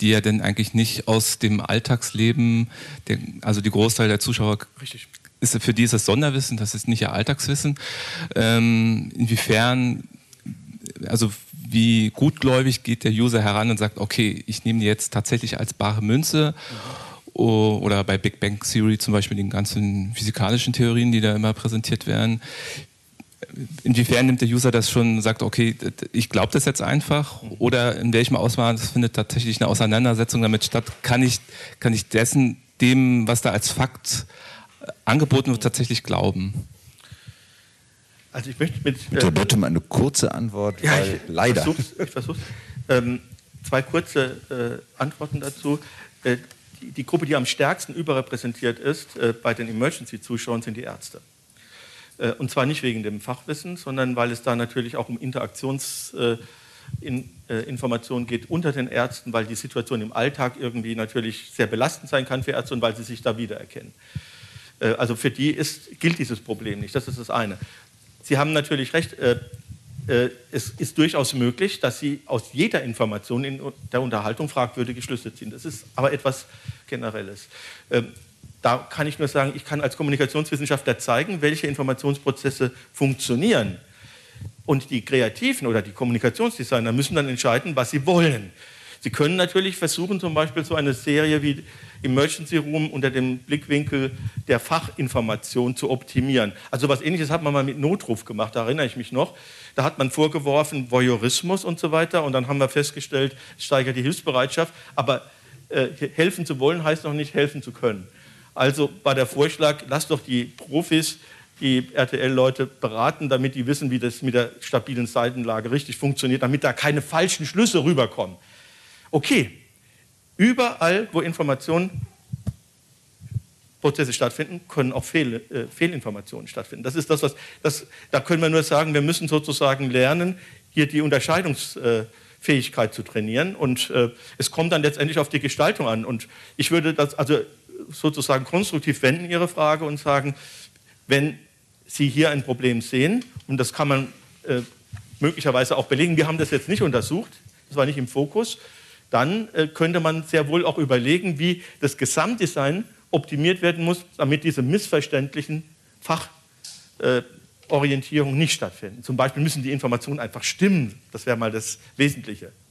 die ja denn eigentlich nicht aus dem Alltagsleben, der, also die Großteil der Zuschauer Richtig. ist für die ist das Sonderwissen, das ist nicht ihr Alltagswissen. Ähm, inwiefern, also wie gutgläubig geht der User heran und sagt, okay, ich nehme die jetzt tatsächlich als bare Münze. Mhm oder bei Big Bang Theory zum Beispiel den ganzen physikalischen Theorien, die da immer präsentiert werden inwiefern nimmt der User das schon, sagt, okay, ich glaube das jetzt einfach oder in welchem Ausmaß findet tatsächlich eine Auseinandersetzung damit statt? Kann ich, kann ich dessen, dem, was da als Fakt äh, angeboten wird, tatsächlich glauben? Also ich möchte mit... Bitte, äh, bitte mal eine kurze Antwort, ja, weil ich, leider... Versuch's, ich versuch's. Ähm, zwei kurze äh, Antworten dazu. Äh, die, die, Gruppe, die am stärksten überrepräsentiert ist äh, bei den Emergency-Zuschauern, sind die Ärzte. Äh, und zwar nicht wegen dem Fachwissen, sondern weil es da natürlich auch um Interaktionsinformationen äh, äh, geht unter den Ärzten, weil die Situation im Alltag irgendwie natürlich sehr belastend sein kann für Ärzte und weil sie sich da wiedererkennen. Also für die ist, gilt dieses Problem nicht. Das ist das eine. Sie haben natürlich recht. Es ist durchaus möglich, dass Sie aus jeder Information in der Unterhaltung fragwürdige Schlüsse ziehen. Das ist aber etwas Generelles. Ähm, da kann ich nur sagen, ich kann als Kommunikationswissenschaftler zeigen, welche Informationsprozesse funktionieren. Und die Kreativen oder die Kommunikationsdesigner müssen dann entscheiden, was sie wollen. Sie können natürlich versuchen, zum Beispiel so eine Serie wie Emergency Room unter dem Blickwinkel der Fachinformation zu optimieren. Also was ähnliches hat man mal mit Notruf gemacht, da erinnere ich mich noch. Da hat man vorgeworfen, Voyeurismus und so weiter. Und dann haben wir festgestellt, es steigert die Hilfsbereitschaft. Aber äh, helfen zu wollen heißt noch nicht helfen zu können. Also war der Vorschlag, lass doch die Profis, die RTL-Leute beraten, damit die wissen, wie das mit der stabilen Seitenlage richtig funktioniert, damit da keine falschen Schlüsse rüberkommen. Okay, überall, wo Informationen Prozesse stattfinden, können auch Fehl, äh, Fehlinformationen stattfinden. Das ist das, was das, da können wir nur sagen, wir müssen sozusagen lernen, hier die Unterscheidungsfähigkeit äh, zu trainieren. Und äh, es kommt dann letztendlich auf die Gestaltung an. Und ich würde das, also sozusagen konstruktiv wenden Ihre Frage und sagen, wenn Sie hier ein Problem sehen, und das kann man äh, möglicherweise auch belegen, wir haben das jetzt nicht untersucht, das war nicht im Fokus, dann äh, könnte man sehr wohl auch überlegen, wie das Gesamtdesign optimiert werden muss, damit diese missverständlichen Fachorientierungen äh, nicht stattfinden. Zum Beispiel müssen die Informationen einfach stimmen, das wäre mal das Wesentliche.